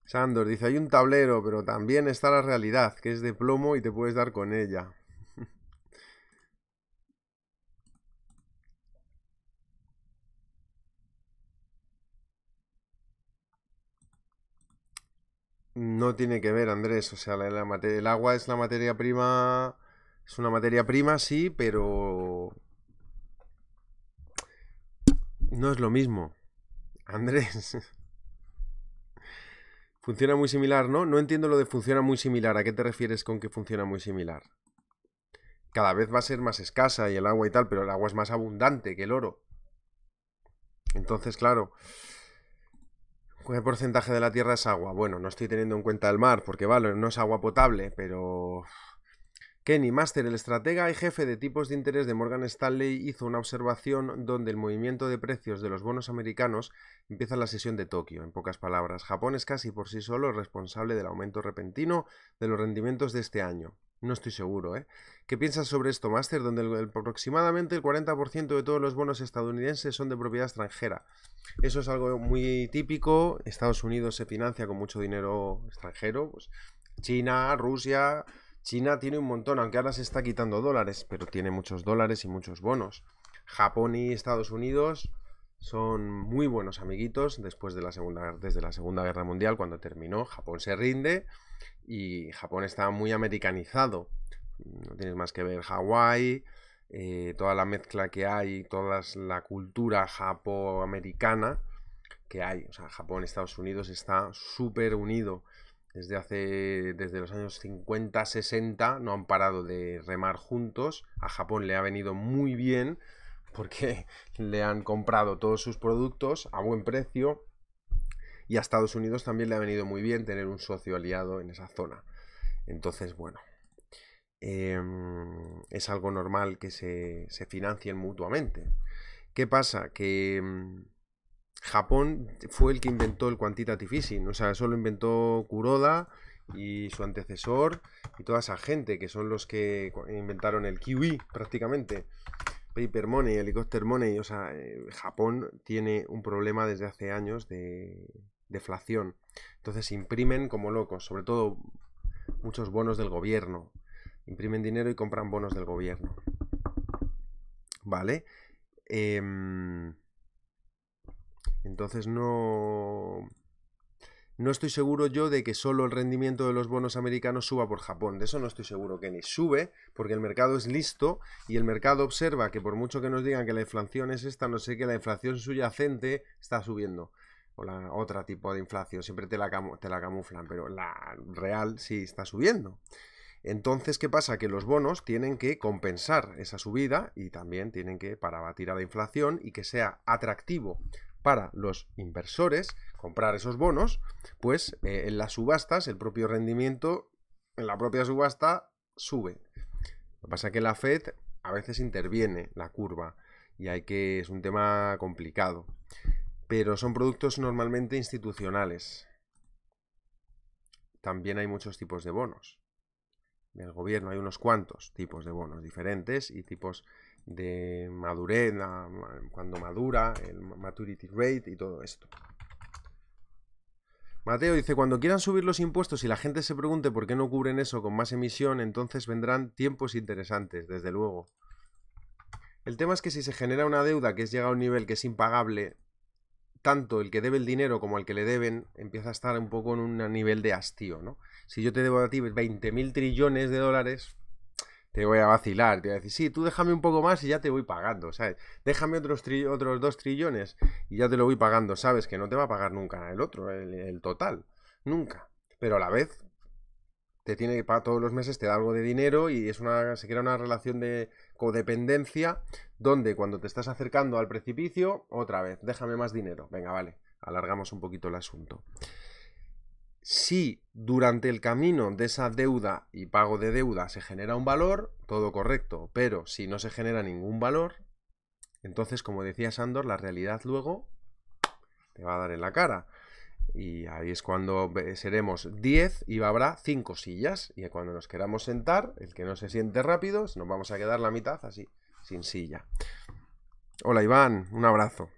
Speaker 1: Sandor dice, hay un tablero, pero también está la realidad, que es de plomo y te puedes dar con ella. no tiene que ver, Andrés. O sea, la, el agua es la materia prima. Es una materia prima, sí, pero. No es lo mismo. Andrés. Funciona muy similar, ¿no? No entiendo lo de funciona muy similar. ¿A qué te refieres con que funciona muy similar? Cada vez va a ser más escasa y el agua y tal, pero el agua es más abundante que el oro. Entonces, claro, ¿qué porcentaje de la Tierra es agua? Bueno, no estoy teniendo en cuenta el mar, porque vale, no es agua potable, pero Kenny Master, el estratega y jefe de tipos de interés de Morgan Stanley, hizo una observación donde el movimiento de precios de los bonos americanos empieza la sesión de Tokio. En pocas palabras, Japón es casi por sí solo el responsable del aumento repentino de los rendimientos de este año. No estoy seguro, ¿eh? ¿Qué piensas sobre esto, Master? Donde aproximadamente el 40% de todos los bonos estadounidenses son de propiedad extranjera. Eso es algo muy típico. Estados Unidos se financia con mucho dinero extranjero. Pues, China, Rusia, China tiene un montón, aunque ahora se está quitando dólares, pero tiene muchos dólares y muchos bonos. Japón y Estados Unidos son muy buenos amiguitos después de la segunda, desde la Segunda Guerra Mundial, cuando terminó, Japón se rinde y Japón está muy americanizado. No tienes más que ver Hawái, eh, toda la mezcla que hay, toda la cultura japoamericana americana que hay. O sea, Japón, Estados Unidos está súper unido desde hace desde los años 50, 60 no han parado de remar juntos. A Japón le ha venido muy bien porque le han comprado todos sus productos a buen precio y a Estados Unidos también le ha venido muy bien tener un socio aliado en esa zona. Entonces, bueno, em, es algo normal que se, se financien mutuamente. ¿Qué pasa? Que em, Japón fue el que inventó el quantitative easing, o sea, eso lo inventó Kuroda y su antecesor y toda esa gente que son los que inventaron el kiwi prácticamente. Paper Money, Helicopter Money, o sea, eh, Japón tiene un problema desde hace años de deflación. Entonces imprimen como locos, sobre todo muchos bonos del gobierno. Imprimen dinero y compran bonos del gobierno. ¿Vale? Em, entonces no... No estoy seguro yo de que solo el rendimiento de los bonos americanos suba por Japón. De eso no estoy seguro. Que ni sube, porque el mercado es listo y el mercado observa que por mucho que nos digan que la inflación es esta, no sé que la inflación subyacente está subiendo. O la otra tipo de inflación. Siempre te la, te la camuflan, pero la real sí está subiendo. Entonces, ¿qué pasa? Que los bonos tienen que compensar esa subida y también tienen que, para batir a la inflación y que sea atractivo para los inversores comprar esos bonos, pues eh, en las subastas el propio rendimiento, en la propia subasta, sube. Lo que pasa es que la Fed a veces interviene la curva y hay que es un tema complicado. Pero son productos normalmente institucionales. También hay muchos tipos de bonos. En el gobierno hay unos cuantos tipos de bonos diferentes y tipos de madurez, cuando madura, el maturity rate y todo esto. Mateo dice, cuando quieran subir los impuestos y la gente se pregunte por qué no cubren eso con más emisión, entonces vendrán tiempos interesantes, desde luego. El tema es que si se genera una deuda que es llega a un nivel que es impagable, tanto el que debe el dinero como el que le deben empieza a estar un poco en un nivel de hastío, ¿no? Si yo te debo a ti 20.000 trillones de dólares, te voy a vacilar, te voy a decir, sí, tú déjame un poco más y ya te voy pagando, ¿sabes? Déjame otros, otros dos trillones y ya te lo voy pagando, ¿sabes? Que no te va a pagar nunca el otro, el, total, nunca. Pero a la vez, te tiene que todos los meses, te da algo de dinero y es una, se crea una relación de codependencia donde cuando te estás acercando al precipicio, otra vez, déjame más dinero, venga, vale, alargamos un poquito el asunto. Si durante el camino de esa deuda y pago de deuda se genera un valor, todo correcto, pero si no se genera ningún valor, entonces, como decía Sandor, la realidad luego te va a dar en la cara. Y ahí es cuando eh, seremos 10 y habrá 5 sillas. Y cuando nos queramos sentar, el que no se siente rápido, nos vamos a quedar la mitad así, sin silla. Hola Iván, un abrazo.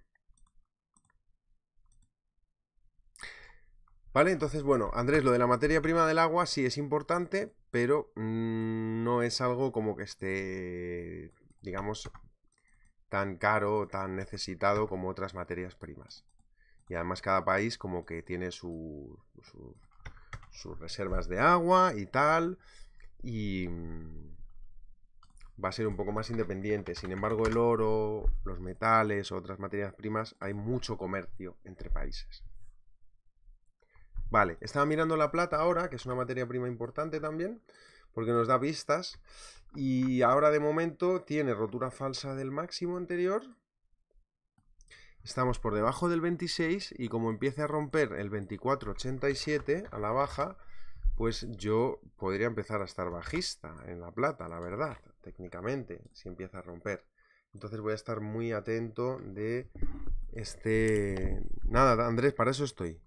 Speaker 1: ¿Vale? Entonces, bueno, Andrés, lo de la materia prima del agua sí es importante, pero mm, no es algo como que esté, digamos, tan caro, tan necesitado como otras materias primas. Y además cada país como que tiene sus reservas de agua y tal, y mm, va a ser un poco más independiente. Sin embargo, el oro, los metales, otras materias primas, hay mucho comercio entre países. Vale, estaba mirando la plata ahora, que es una materia prima importante también, porque nos da pistas. Y ahora de momento tiene rotura falsa del máximo anterior. Estamos por debajo del 26 y como empiece a romper el 24.87 a la baja, pues yo podría empezar a estar bajista en la plata, la verdad, técnicamente, si empieza a romper. Entonces voy a estar muy atento de este... Nada, Andrés, para eso estoy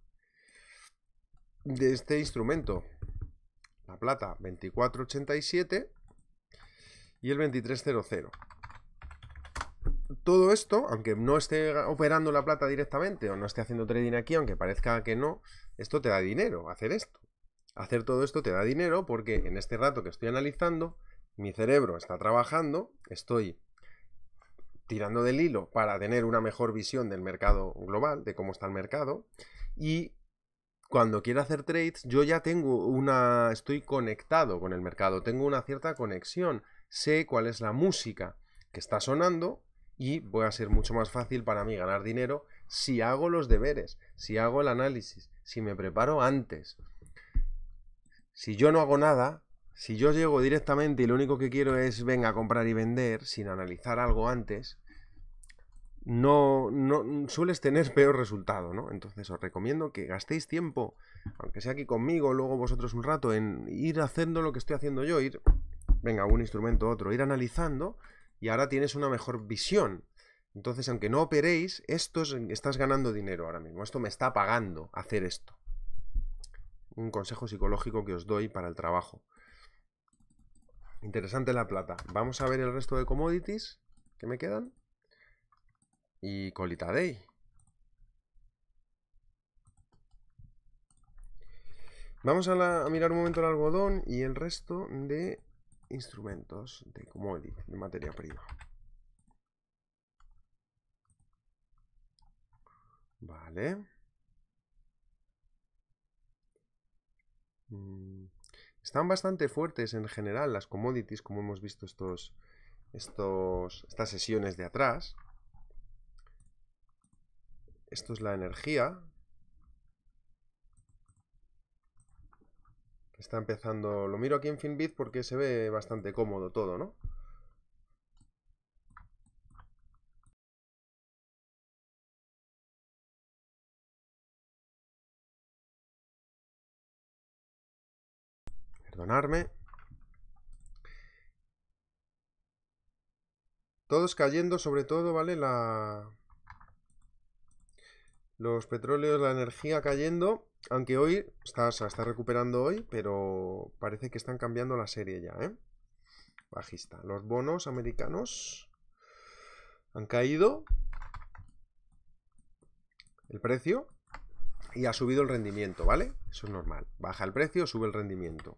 Speaker 1: de este instrumento. La plata 2487 y el 2300. Todo esto, aunque no esté operando la plata directamente o no esté haciendo trading aquí, aunque parezca que no, esto te da dinero, hacer esto. Hacer todo esto te da dinero porque en este rato que estoy analizando, mi cerebro está trabajando, estoy tirando del hilo para tener una mejor visión del mercado global, de cómo está el mercado, y cuando quiero hacer trades, yo ya tengo una. Estoy conectado con el mercado, tengo una cierta conexión. Sé cuál es la música que está sonando y voy a ser mucho más fácil para mí ganar dinero si hago los deberes, si hago el análisis, si me preparo antes. Si yo no hago nada, si yo llego directamente y lo único que quiero es venga a comprar y vender sin analizar algo antes, no, sueles tener peor resultado, ¿no? Entonces os recomiendo que gastéis tiempo, aunque sea aquí conmigo, luego vosotros un rato, en ir haciendo lo que estoy haciendo yo, ir, venga, un instrumento, otro, ir analizando y ahora tienes una mejor visión. Entonces, aunque no operéis, esto estás ganando dinero ahora mismo, esto me está pagando hacer esto. Un consejo psicológico que os doy para el trabajo. Interesante la plata. Vamos a ver el resto de commodities que me quedan y colita day. Vamos a, mirar un momento el algodón y el resto de instrumentos de commodity, de materia prima. Vale. Mm, están bastante fuertes en general las commodities, como hemos visto estos, estos, estas sesiones de atrás. Esto es la energía. Está empezando... Lo miro aquí en Finbit porque se ve bastante cómodo todo, ¿no? Perdonarme. Todos cayendo sobre todo, ¿vale? La, los petróleos, la energía cayendo, aunque hoy está, se está recuperando hoy, pero parece que están cambiando la serie ya, ¿eh? Bajista. Los bonos americanos han caído el precio y ha subido el rendimiento, ¿vale? Eso es normal. Baja el precio, sube el rendimiento.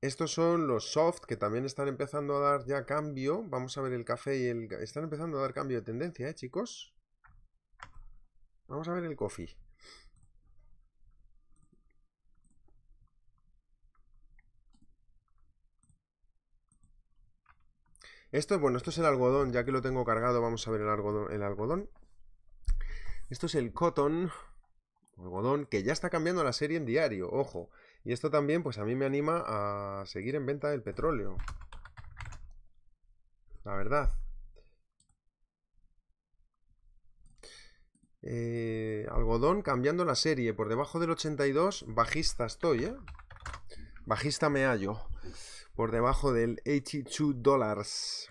Speaker 1: Estos son los soft que también están empezando a dar ya cambio. Vamos a ver el café y el... Están empezando a dar cambio de tendencia, ¿eh, chicos? Vamos a ver el coffee. Esto, bueno, esto es el algodón, ya que lo tengo cargado, vamos a ver el algodón. El algodón. Esto es el cotton, algodón, que ya está cambiando la serie en diario, ojo. Y esto también, pues a mí me anima a seguir en venta del petróleo. La verdad. Eh, algodón cambiando la serie. Por debajo del 82, bajista estoy, ¿eh? Bajista me hallo. Por debajo del 82 dólares.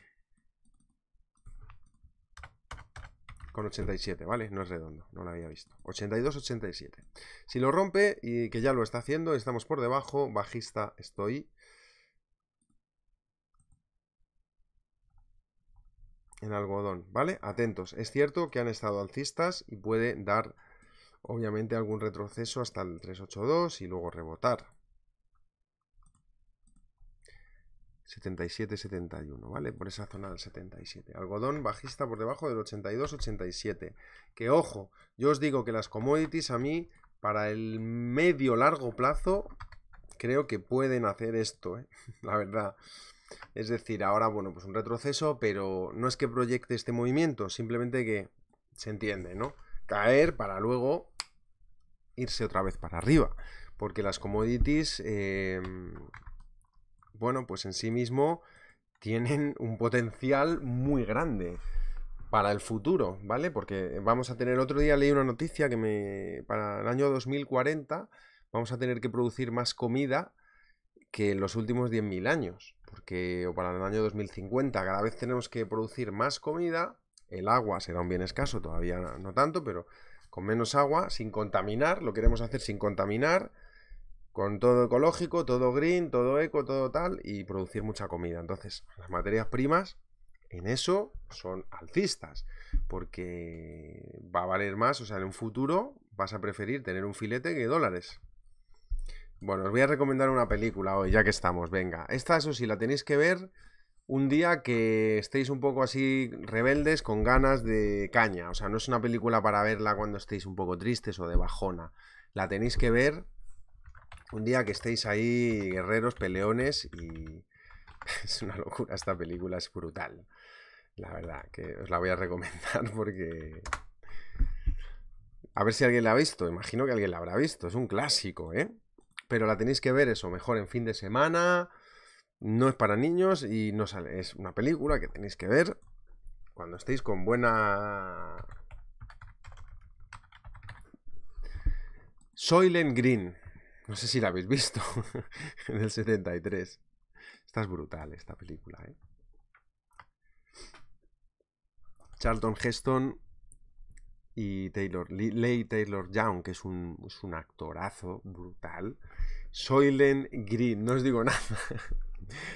Speaker 1: Con 87, ¿vale? No es redondo, no lo había visto. 82, 87. Si lo rompe, y que ya lo está haciendo, estamos por debajo, bajista estoy. en algodón, ¿vale? Atentos, es cierto que han estado alcistas y puede dar obviamente algún retroceso hasta el 382 y luego rebotar. 77-71, ¿vale? Por esa zona del 77. Algodón bajista por debajo del 82-87. Que ojo, yo os digo que las commodities a mí, para el medio largo plazo, creo que pueden hacer esto, ¿eh? La verdad. Es decir, ahora, bueno, pues un retroceso, pero no es que proyecte este movimiento, simplemente que se entiende, ¿no? Caer para luego irse otra vez para arriba, porque las commodities, eh, bueno, pues en sí mismo tienen un potencial muy grande para el futuro, ¿vale? Porque vamos a tener, otro día leí una noticia que me, para el año 2040 vamos a tener que producir más comida que en los últimos 10.000 años. Porque para el año 2050 cada vez tenemos que producir más comida, el agua será un bien escaso, todavía no tanto, pero con menos agua, sin contaminar, lo queremos hacer sin contaminar, con todo ecológico, todo green, todo eco, todo tal, y producir mucha comida. Entonces, las materias primas en eso son alcistas, porque va a valer más, o sea, en un futuro vas a preferir tener un filete que dólares. Bueno, os voy a recomendar una película hoy, ya que estamos. Venga, esta, eso sí, la tenéis que ver un día que estéis un poco así rebeldes con ganas de caña. O sea, no es una película para verla cuando estéis un poco tristes o de bajona. La tenéis que ver un día que estéis ahí guerreros, peleones y... Es una locura esta película, es brutal. La verdad, que os la voy a recomendar porque... A ver si alguien la ha visto, imagino que alguien la habrá visto, es un clásico, ¿eh? Pero la tenéis que ver eso, mejor en fin de semana. No es para niños y no sale. Es una película que tenéis que ver cuando estéis con buena... Soylent Green. No sé si la habéis visto. en el 73. Esta brutal, esta película, ¿eh? Charlton Heston y Taylor, Leigh Taylor Young, que es un, actorazo brutal. Soylen Green, no os digo nada,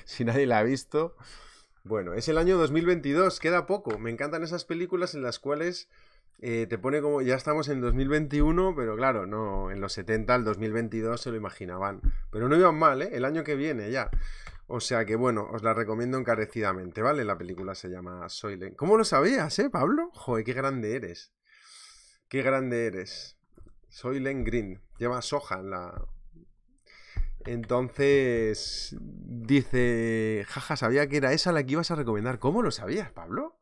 Speaker 1: si nadie la ha visto. Bueno, es el año 2022, queda poco. Me encantan esas películas en las cuales eh, te pone como, ya estamos en 2021, pero claro, no, en los 70 al 2022 se lo imaginaban. Pero no iban mal, ¿eh? El año que viene ya. O sea que bueno, os la recomiendo encarecidamente, ¿vale? La película se llama Soylent. ¿Cómo lo sabías, eh, Pablo? Joder, qué grande eres. Qué grande eres. Soy Len Green. Lleva soja en la. Entonces dice, jaja, sabía que era esa la que ibas a recomendar. ¿Cómo lo sabías, Pablo?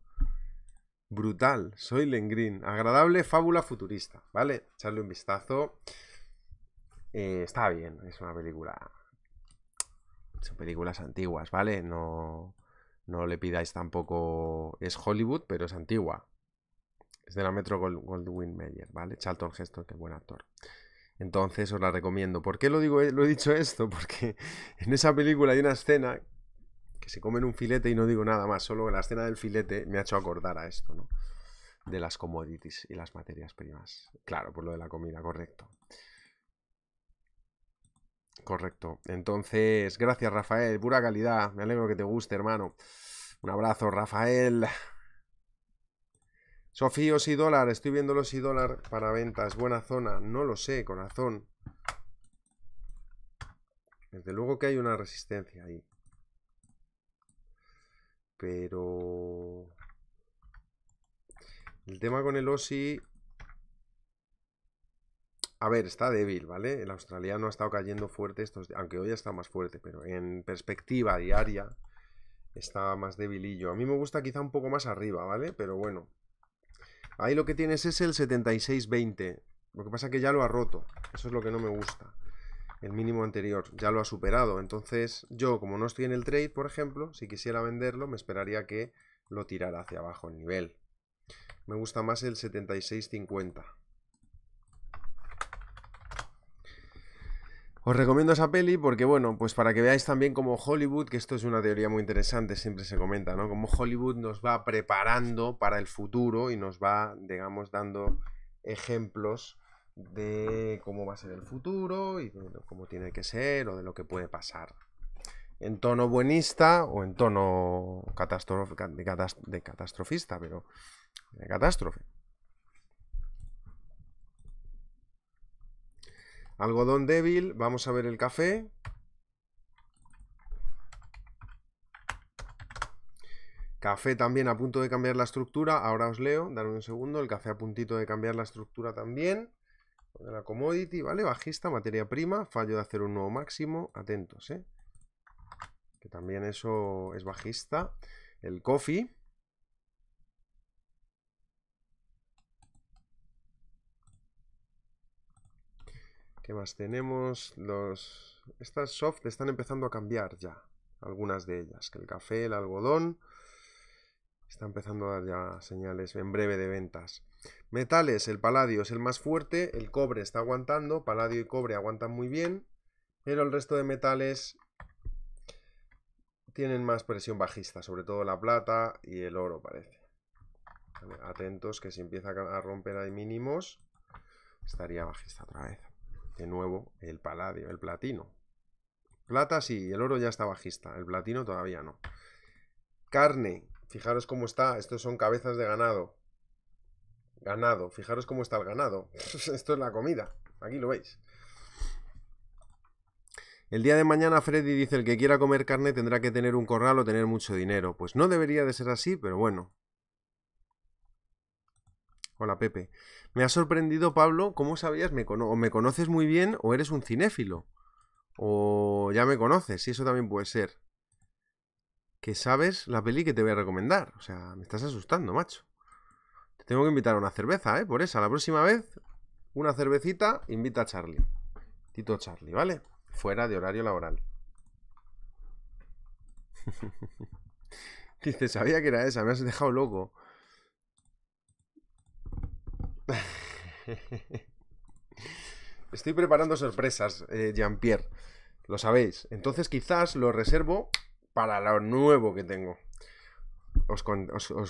Speaker 1: Brutal, soy Len Green. Agradable fábula futurista, ¿vale? Echarle un vistazo. Eh, está bien, es una película. Son películas antiguas, ¿vale? No, no le pidáis tampoco. Es Hollywood, pero es antigua. Es de la Metro Goldwyn Mayer, ¿vale? Charlton Heston, qué buen actor. Entonces os la recomiendo. ¿Por qué lo, digo, eh? lo he dicho esto? Porque en esa película hay una escena que se come en un filete y no digo nada más, solo la escena del filete me ha hecho acordar a esto, ¿no? De las commodities y las materias primas. Claro, por lo de la comida, correcto. Correcto. Entonces, gracias Rafael, pura calidad. Me alegro que te guste, hermano. Un abrazo, Rafael. Sofío, si dólar, estoy viendo los y dólar para ventas. Buena zona, no lo sé, corazón. Desde luego que hay una resistencia ahí. Pero... El tema con el OSI... A ver, está débil, ¿vale? El australiano ha estado cayendo fuerte estos aunque hoy está más fuerte, pero en perspectiva diaria está más debilillo. A mí me gusta quizá un poco más arriba, ¿vale? Pero bueno, Ahí lo que tienes es el 7620. Lo que pasa es que ya lo ha roto. Eso es lo que no me gusta. El mínimo anterior. Ya lo ha superado. Entonces yo, como no estoy en el trade, por ejemplo, si quisiera venderlo, me esperaría que lo tirara hacia abajo el nivel. Me gusta más el 7650. Os recomiendo esa peli porque, bueno, pues para que veáis también cómo Hollywood, que esto es una teoría muy interesante, siempre se comenta, ¿no? Cómo Hollywood nos va preparando para el futuro y nos va, digamos, dando ejemplos de cómo va a ser el futuro y cómo tiene que ser o de lo que puede pasar. En tono buenista o en tono catastrofista, pero de catástrofe. Algodón débil, vamos a ver el café. Café también a punto de cambiar la estructura, ahora os leo, darme un segundo, el café a puntito de cambiar la estructura también. La commodity, ¿vale? Bajista, materia prima, fallo de hacer un nuevo máximo, atentos, ¿eh? Que también eso es bajista. El coffee, ¿Qué más tenemos? Los... Estas soft están empezando a cambiar ya, algunas de ellas, que el café, el algodón, está empezando a dar ya señales en breve de ventas. Metales, el paladio es el más fuerte, el cobre está aguantando, paladio y cobre aguantan muy bien, pero el resto de metales tienen más presión bajista, sobre todo la plata y el oro parece. Atentos que si empieza a romper ahí mínimos, estaría bajista otra vez de nuevo el paladio, el platino. Plata sí, el oro ya está bajista, el platino todavía no. Carne, fijaros cómo está, estos son cabezas de ganado. Ganado, fijaros cómo está el ganado. Esto es la comida, aquí lo veis. El día de mañana Freddy dice el que quiera comer carne tendrá que tener un corral o tener mucho dinero. Pues no debería de ser así, pero bueno. Hola Pepe. Me ha sorprendido, Pablo, ¿cómo sabías? Me o me conoces muy bien o eres un cinéfilo. O ya me conoces, y eso también puede ser. Que sabes la peli que te voy a recomendar. O sea, me estás asustando, macho. Te tengo que invitar a una cerveza, ¿eh? Por esa, la próxima vez, una cervecita, invita a Charlie. Tito Charlie, ¿vale? Fuera de horario laboral. Dice, sabía que era esa, me has dejado loco. Estoy preparando sorpresas, eh, Jean-Pierre. Lo sabéis. Entonces quizás lo reservo para lo nuevo que tengo. Os,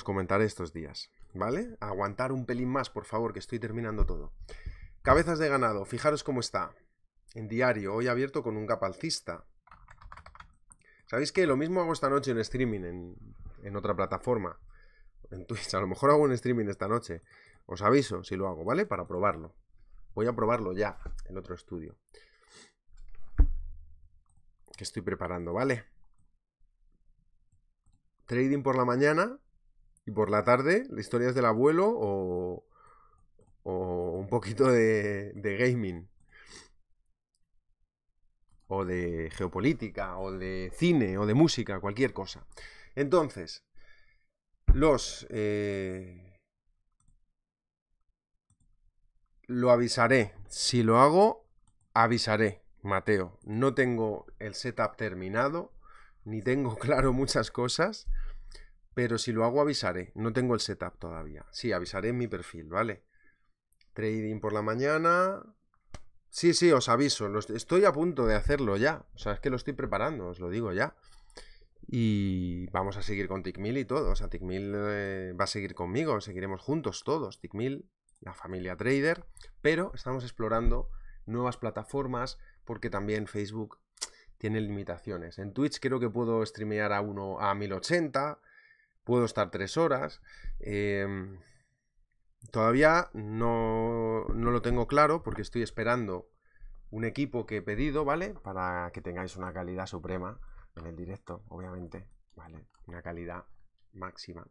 Speaker 1: comentaré estos días, ¿vale? Aguantar un pelín más, por favor, que estoy terminando todo. Cabezas de ganado, fijaros cómo está. En diario, hoy abierto con un capalcista. ¿Sabéis que Lo mismo hago esta noche en streaming, en, en otra plataforma. En Twitch, a lo mejor hago un streaming esta noche. Os aviso si lo hago, ¿vale? Para probarlo. Voy a probarlo ya en otro estudio. Que estoy preparando, ¿vale? Trading por la mañana y por la tarde, historias del abuelo o, o un poquito de, gaming o de geopolítica, o de cine, o de música, cualquier cosa. Entonces, los eh, lo avisaré. Si lo hago, avisaré, Mateo. No tengo el setup terminado, ni tengo claro muchas cosas, pero si lo hago, avisaré. No tengo el setup todavía. Sí, avisaré en mi perfil, ¿vale? Trading por la mañana. Sí, sí, os aviso. Estoy a punto de hacerlo ya. O sea, es que lo estoy preparando, os lo digo ya. Y vamos a seguir con Tickmill y todo. O sea, Tickmill eh, va a seguir conmigo, seguiremos juntos todos. Tickmill la familia Trader, pero estamos explorando nuevas plataformas porque también Facebook tiene limitaciones. En Twitch creo que puedo streamear a, uno, a 1080, puedo estar 3 horas. Em, todavía no, no lo tengo claro porque estoy esperando un equipo que he pedido, ¿vale? Para que tengáis una calidad suprema en el directo, obviamente, ¿vale? Una calidad máxima.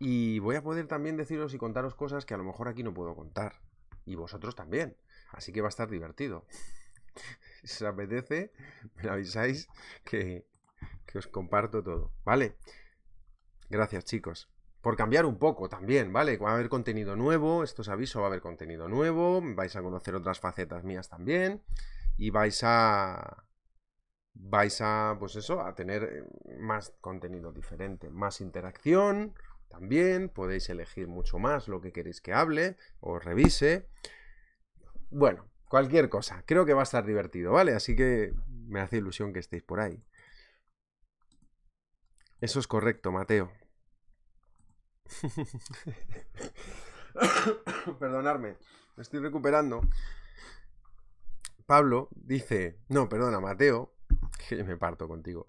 Speaker 1: Y voy a poder también deciros y contaros cosas que a lo mejor aquí no puedo contar. Y vosotros también. Así que va a estar divertido. si os apetece, me avisáis que, que os comparto todo. ¿Vale? Gracias, chicos por cambiar un poco también, ¿vale? Va a haber contenido nuevo, esto os aviso, va a haber contenido nuevo, vais a conocer otras facetas mías también y vais a vais a pues eso, a tener eh, más contenido diferente, más interacción, también, podéis elegir mucho más lo que queréis que hable o revise. Bueno, cualquier cosa, creo que va a estar divertido, ¿vale? Así que me hace ilusión que estéis por ahí. Eso es correcto, Mateo. Perdonadme, me estoy recuperando. Pablo dice, no, perdona, Mateo, que me parto contigo.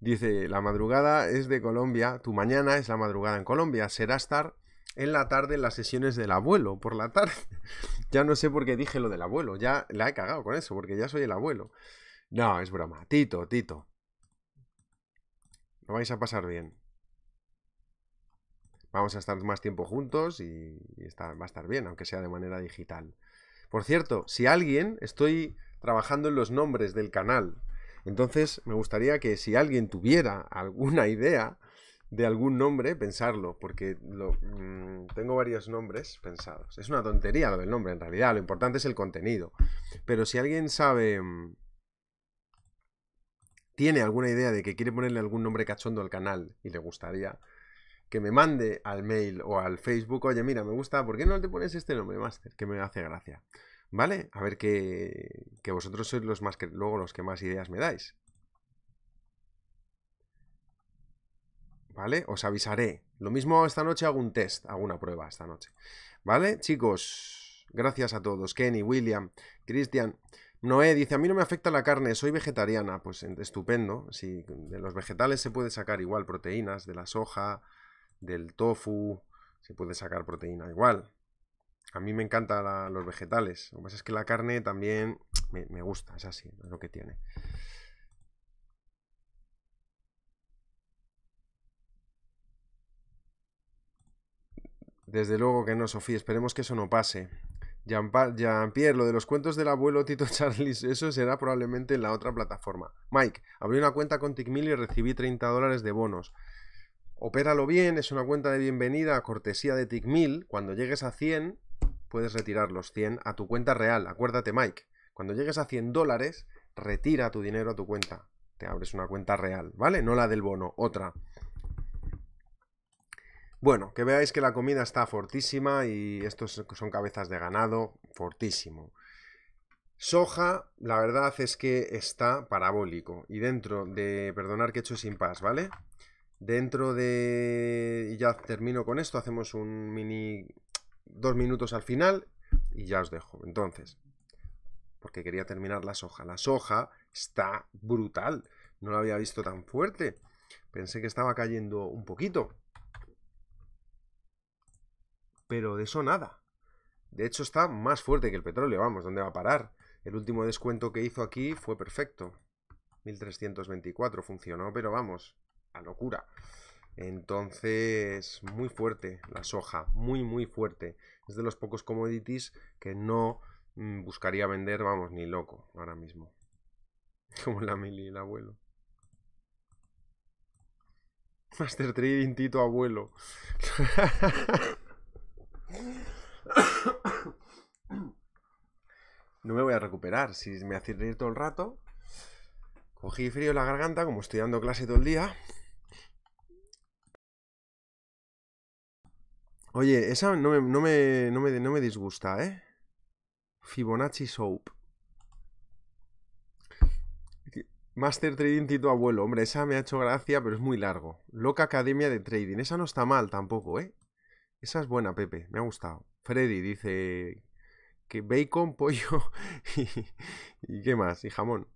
Speaker 1: Dice, la madrugada es de Colombia, tu mañana es la madrugada en Colombia, será estar en la tarde en las sesiones del abuelo, por la tarde. ya no sé por qué dije lo del abuelo, ya la he cagado con eso, porque ya soy el abuelo. No, es broma. Tito, Tito. Lo vais a pasar bien. Vamos a estar más tiempo juntos y, va a estar bien, aunque sea de manera digital. Por cierto, si alguien, estoy trabajando en los nombres del canal. Entonces, me gustaría que si alguien tuviera alguna idea de algún nombre, pensarlo, porque lo, mm, tengo varios nombres pensados. Es una tontería lo del nombre, en realidad, lo importante es el contenido. Pero si alguien sabe, mm, tiene alguna idea de que quiere ponerle algún nombre cachondo al canal y le gustaría, que me mande al mail o al Facebook, oye, mira, me gusta, ¿por qué no te pones este nombre, Master? Que me hace gracia. ¿Vale? A ver que, vosotros sois los más que luego los que más ideas me dais. ¿Vale? Os avisaré. Lo mismo esta noche hago un test, hago una prueba esta noche. ¿Vale? Chicos, gracias a todos. Kenny, William, Christian. Noé dice, a mí no me afecta la carne, soy vegetariana. Pues estupendo. de los vegetales se puede sacar igual proteínas, de la soja, del tofu, se puede sacar proteína igual a mí me encantan los vegetales. Lo que pasa es que la carne también me, gusta, es así, es lo que tiene. Desde luego que no, Sofía, esperemos que eso no pase. Jean-Pierre, lo de los cuentos del abuelo Tito Charles, eso será probablemente en la otra plataforma. Mike, abrí una cuenta con Ticmil y recibí 30 dólares de bonos. Opéralo bien, es una cuenta de bienvenida, cortesía de Tickmill. Cuando llegues a 100, puedes retirar los 100 a tu cuenta real. Acuérdate, Mike, cuando llegues a 100 dólares, retira tu dinero a tu cuenta. Te abres una cuenta real, ¿vale? No la del bono, otra. Bueno, que veáis que la comida está fortísima y estos son cabezas de ganado, fortísimo. Soja, la verdad es que está parabólico. Y dentro de... Perdonar que he hecho sin paz, ¿vale? Dentro de... Y ya termino con esto, hacemos un mini dos minutos al final y ya os dejo. Entonces, porque quería terminar la soja. La soja está brutal. No la había visto tan fuerte. Pensé que estaba cayendo un poquito. Pero de eso nada. De hecho está más fuerte que el petróleo. Vamos, ¿dónde va a parar? El último descuento que hizo aquí fue perfecto. 1324 funcionó, pero vamos, a locura. Entonces, muy fuerte la soja, muy, muy fuerte. Es de los pocos commodities que no mm, buscaría vender, vamos, ni loco ahora mismo. Como la mili, el abuelo. Master Trading Tito Abuelo. No me voy a recuperar. Si me hace reír todo el rato. Cogí frío en la garganta, como estoy dando clase todo el día. Oye, esa no me, disgusta, ¿eh? Fibonacci Soap. Master Trading Tito Abuelo. Hombre, esa me ha hecho gracia, pero es muy largo. Loca Academia de Trading. Esa no está mal tampoco, ¿eh? Esa es buena, Pepe. Me ha gustado. Freddy dice que bacon, pollo y, y qué más, y jamón.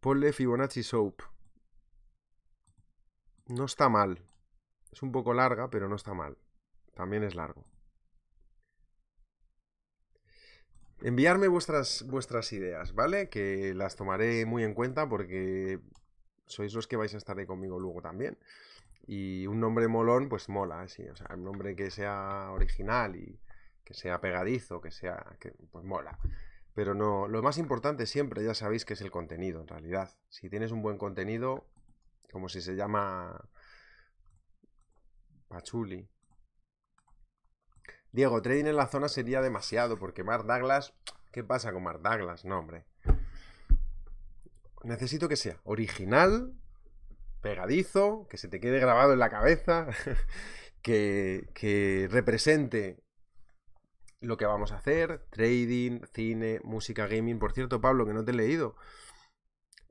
Speaker 1: Ponle Fibonacci Soap. No está mal. Es un poco larga, pero no está mal. También es largo. Enviarme vuestras, vuestras ideas, ¿vale? Que las tomaré muy en cuenta porque sois los que vais a estar ahí conmigo luego también. Y un nombre molón, pues mola, O sea, un nombre que sea original y que sea pegadizo, que sea. Que, pues mola. Pero no. Lo más importante siempre, ya sabéis, que es el contenido, en realidad. Si tienes un buen contenido, como si se llama Pachuli. Diego, trading en la zona sería demasiado, porque Mark Douglas... ¿Qué pasa con Mark Douglas? No, hombre. Necesito que sea original, pegadizo, que se te quede grabado en la cabeza, que, que represente lo que vamos a hacer, trading, cine, música, gaming. Por cierto, Pablo, que no te he leído.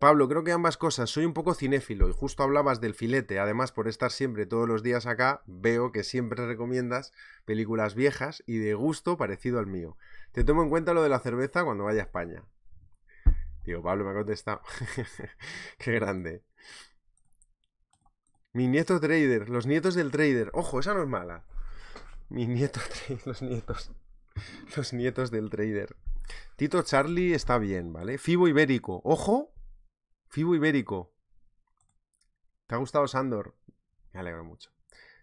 Speaker 1: Pablo, creo que ambas cosas. Soy un poco cinéfilo y justo hablabas del filete. Además, por estar siempre todos los días acá, veo que siempre recomiendas películas viejas y de gusto parecido al mío. Te tomo en cuenta lo de la cerveza cuando vaya a España. Digo, Pablo me ha contestado. Qué grande. Mi nieto trader, los nietos del trader. Ojo, esa no es mala. Mi nieto trader, los nietos. Los nietos del trader. Tito Charlie está bien, ¿vale? Fibo ibérico. Ojo, Fibo Ibérico. ¿Te ha gustado Sandor? Me alegro mucho.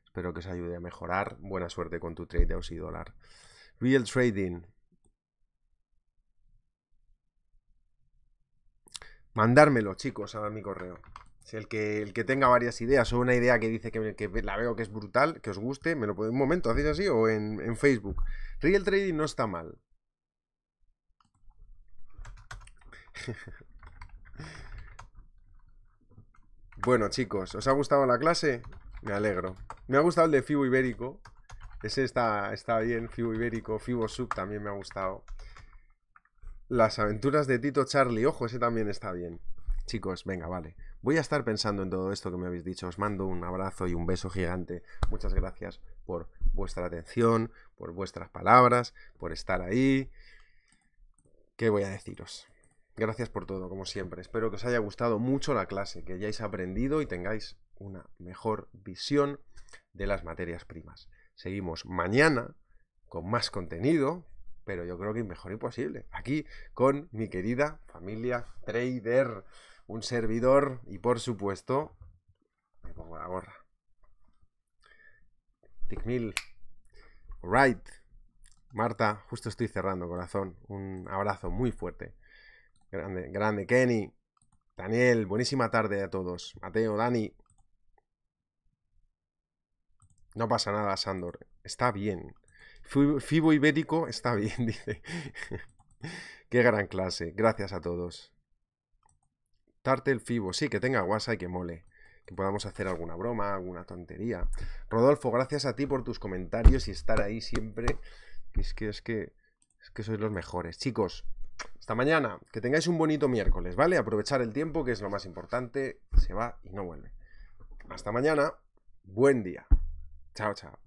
Speaker 1: Espero que os ayude a mejorar. Buena suerte con tu trade de y dólar. Real Trading. Mandármelo, chicos, a mi correo. Si el que, el que tenga varias ideas o una idea que dice que, la veo que es brutal, que os guste, me lo puede un momento, hacéis así o en, en Facebook. Real Trading no está mal. Bueno, chicos, ¿os ha gustado la clase? Me alegro. Me ha gustado el de Fibo Ibérico. Ese está, está bien, Fibo Ibérico. Fibo Sub también me ha gustado. Las aventuras de Tito Charlie. Ojo, ese también está bien. Chicos, venga, vale. Voy a estar pensando en todo esto que me habéis dicho. Os mando un abrazo y un beso gigante. Muchas gracias por vuestra atención, por vuestras palabras, por estar ahí. ¿Qué voy a deciros? Gracias por todo, como siempre. Espero que os haya gustado mucho la clase, que hayáis aprendido y tengáis una mejor visión de las materias primas. Seguimos mañana con más contenido, pero yo creo que mejor imposible. Aquí con mi querida familia trader, un servidor y por supuesto me pongo la gorra. Ticmil. Right. Marta, justo estoy cerrando, corazón. Un abrazo muy fuerte. Grande, grande, Kenny. Daniel, buenísima tarde a todos. Mateo, Dani. No pasa nada, Sandor. Está bien. Fibo ibérico está bien, dice. Qué gran clase. Gracias a todos. Tartel Fibo. Sí, que tenga guasa y que mole. Que podamos hacer alguna broma, alguna tontería. Rodolfo, gracias a ti por tus comentarios y estar ahí siempre. Es que, es que, es que sois los mejores. Chicos, hasta mañana. Que tengáis un bonito miércoles, ¿vale? Aprovechar el tiempo, que es lo más importante. Se va y no vuelve. Hasta mañana. Buen día. Chao, chao.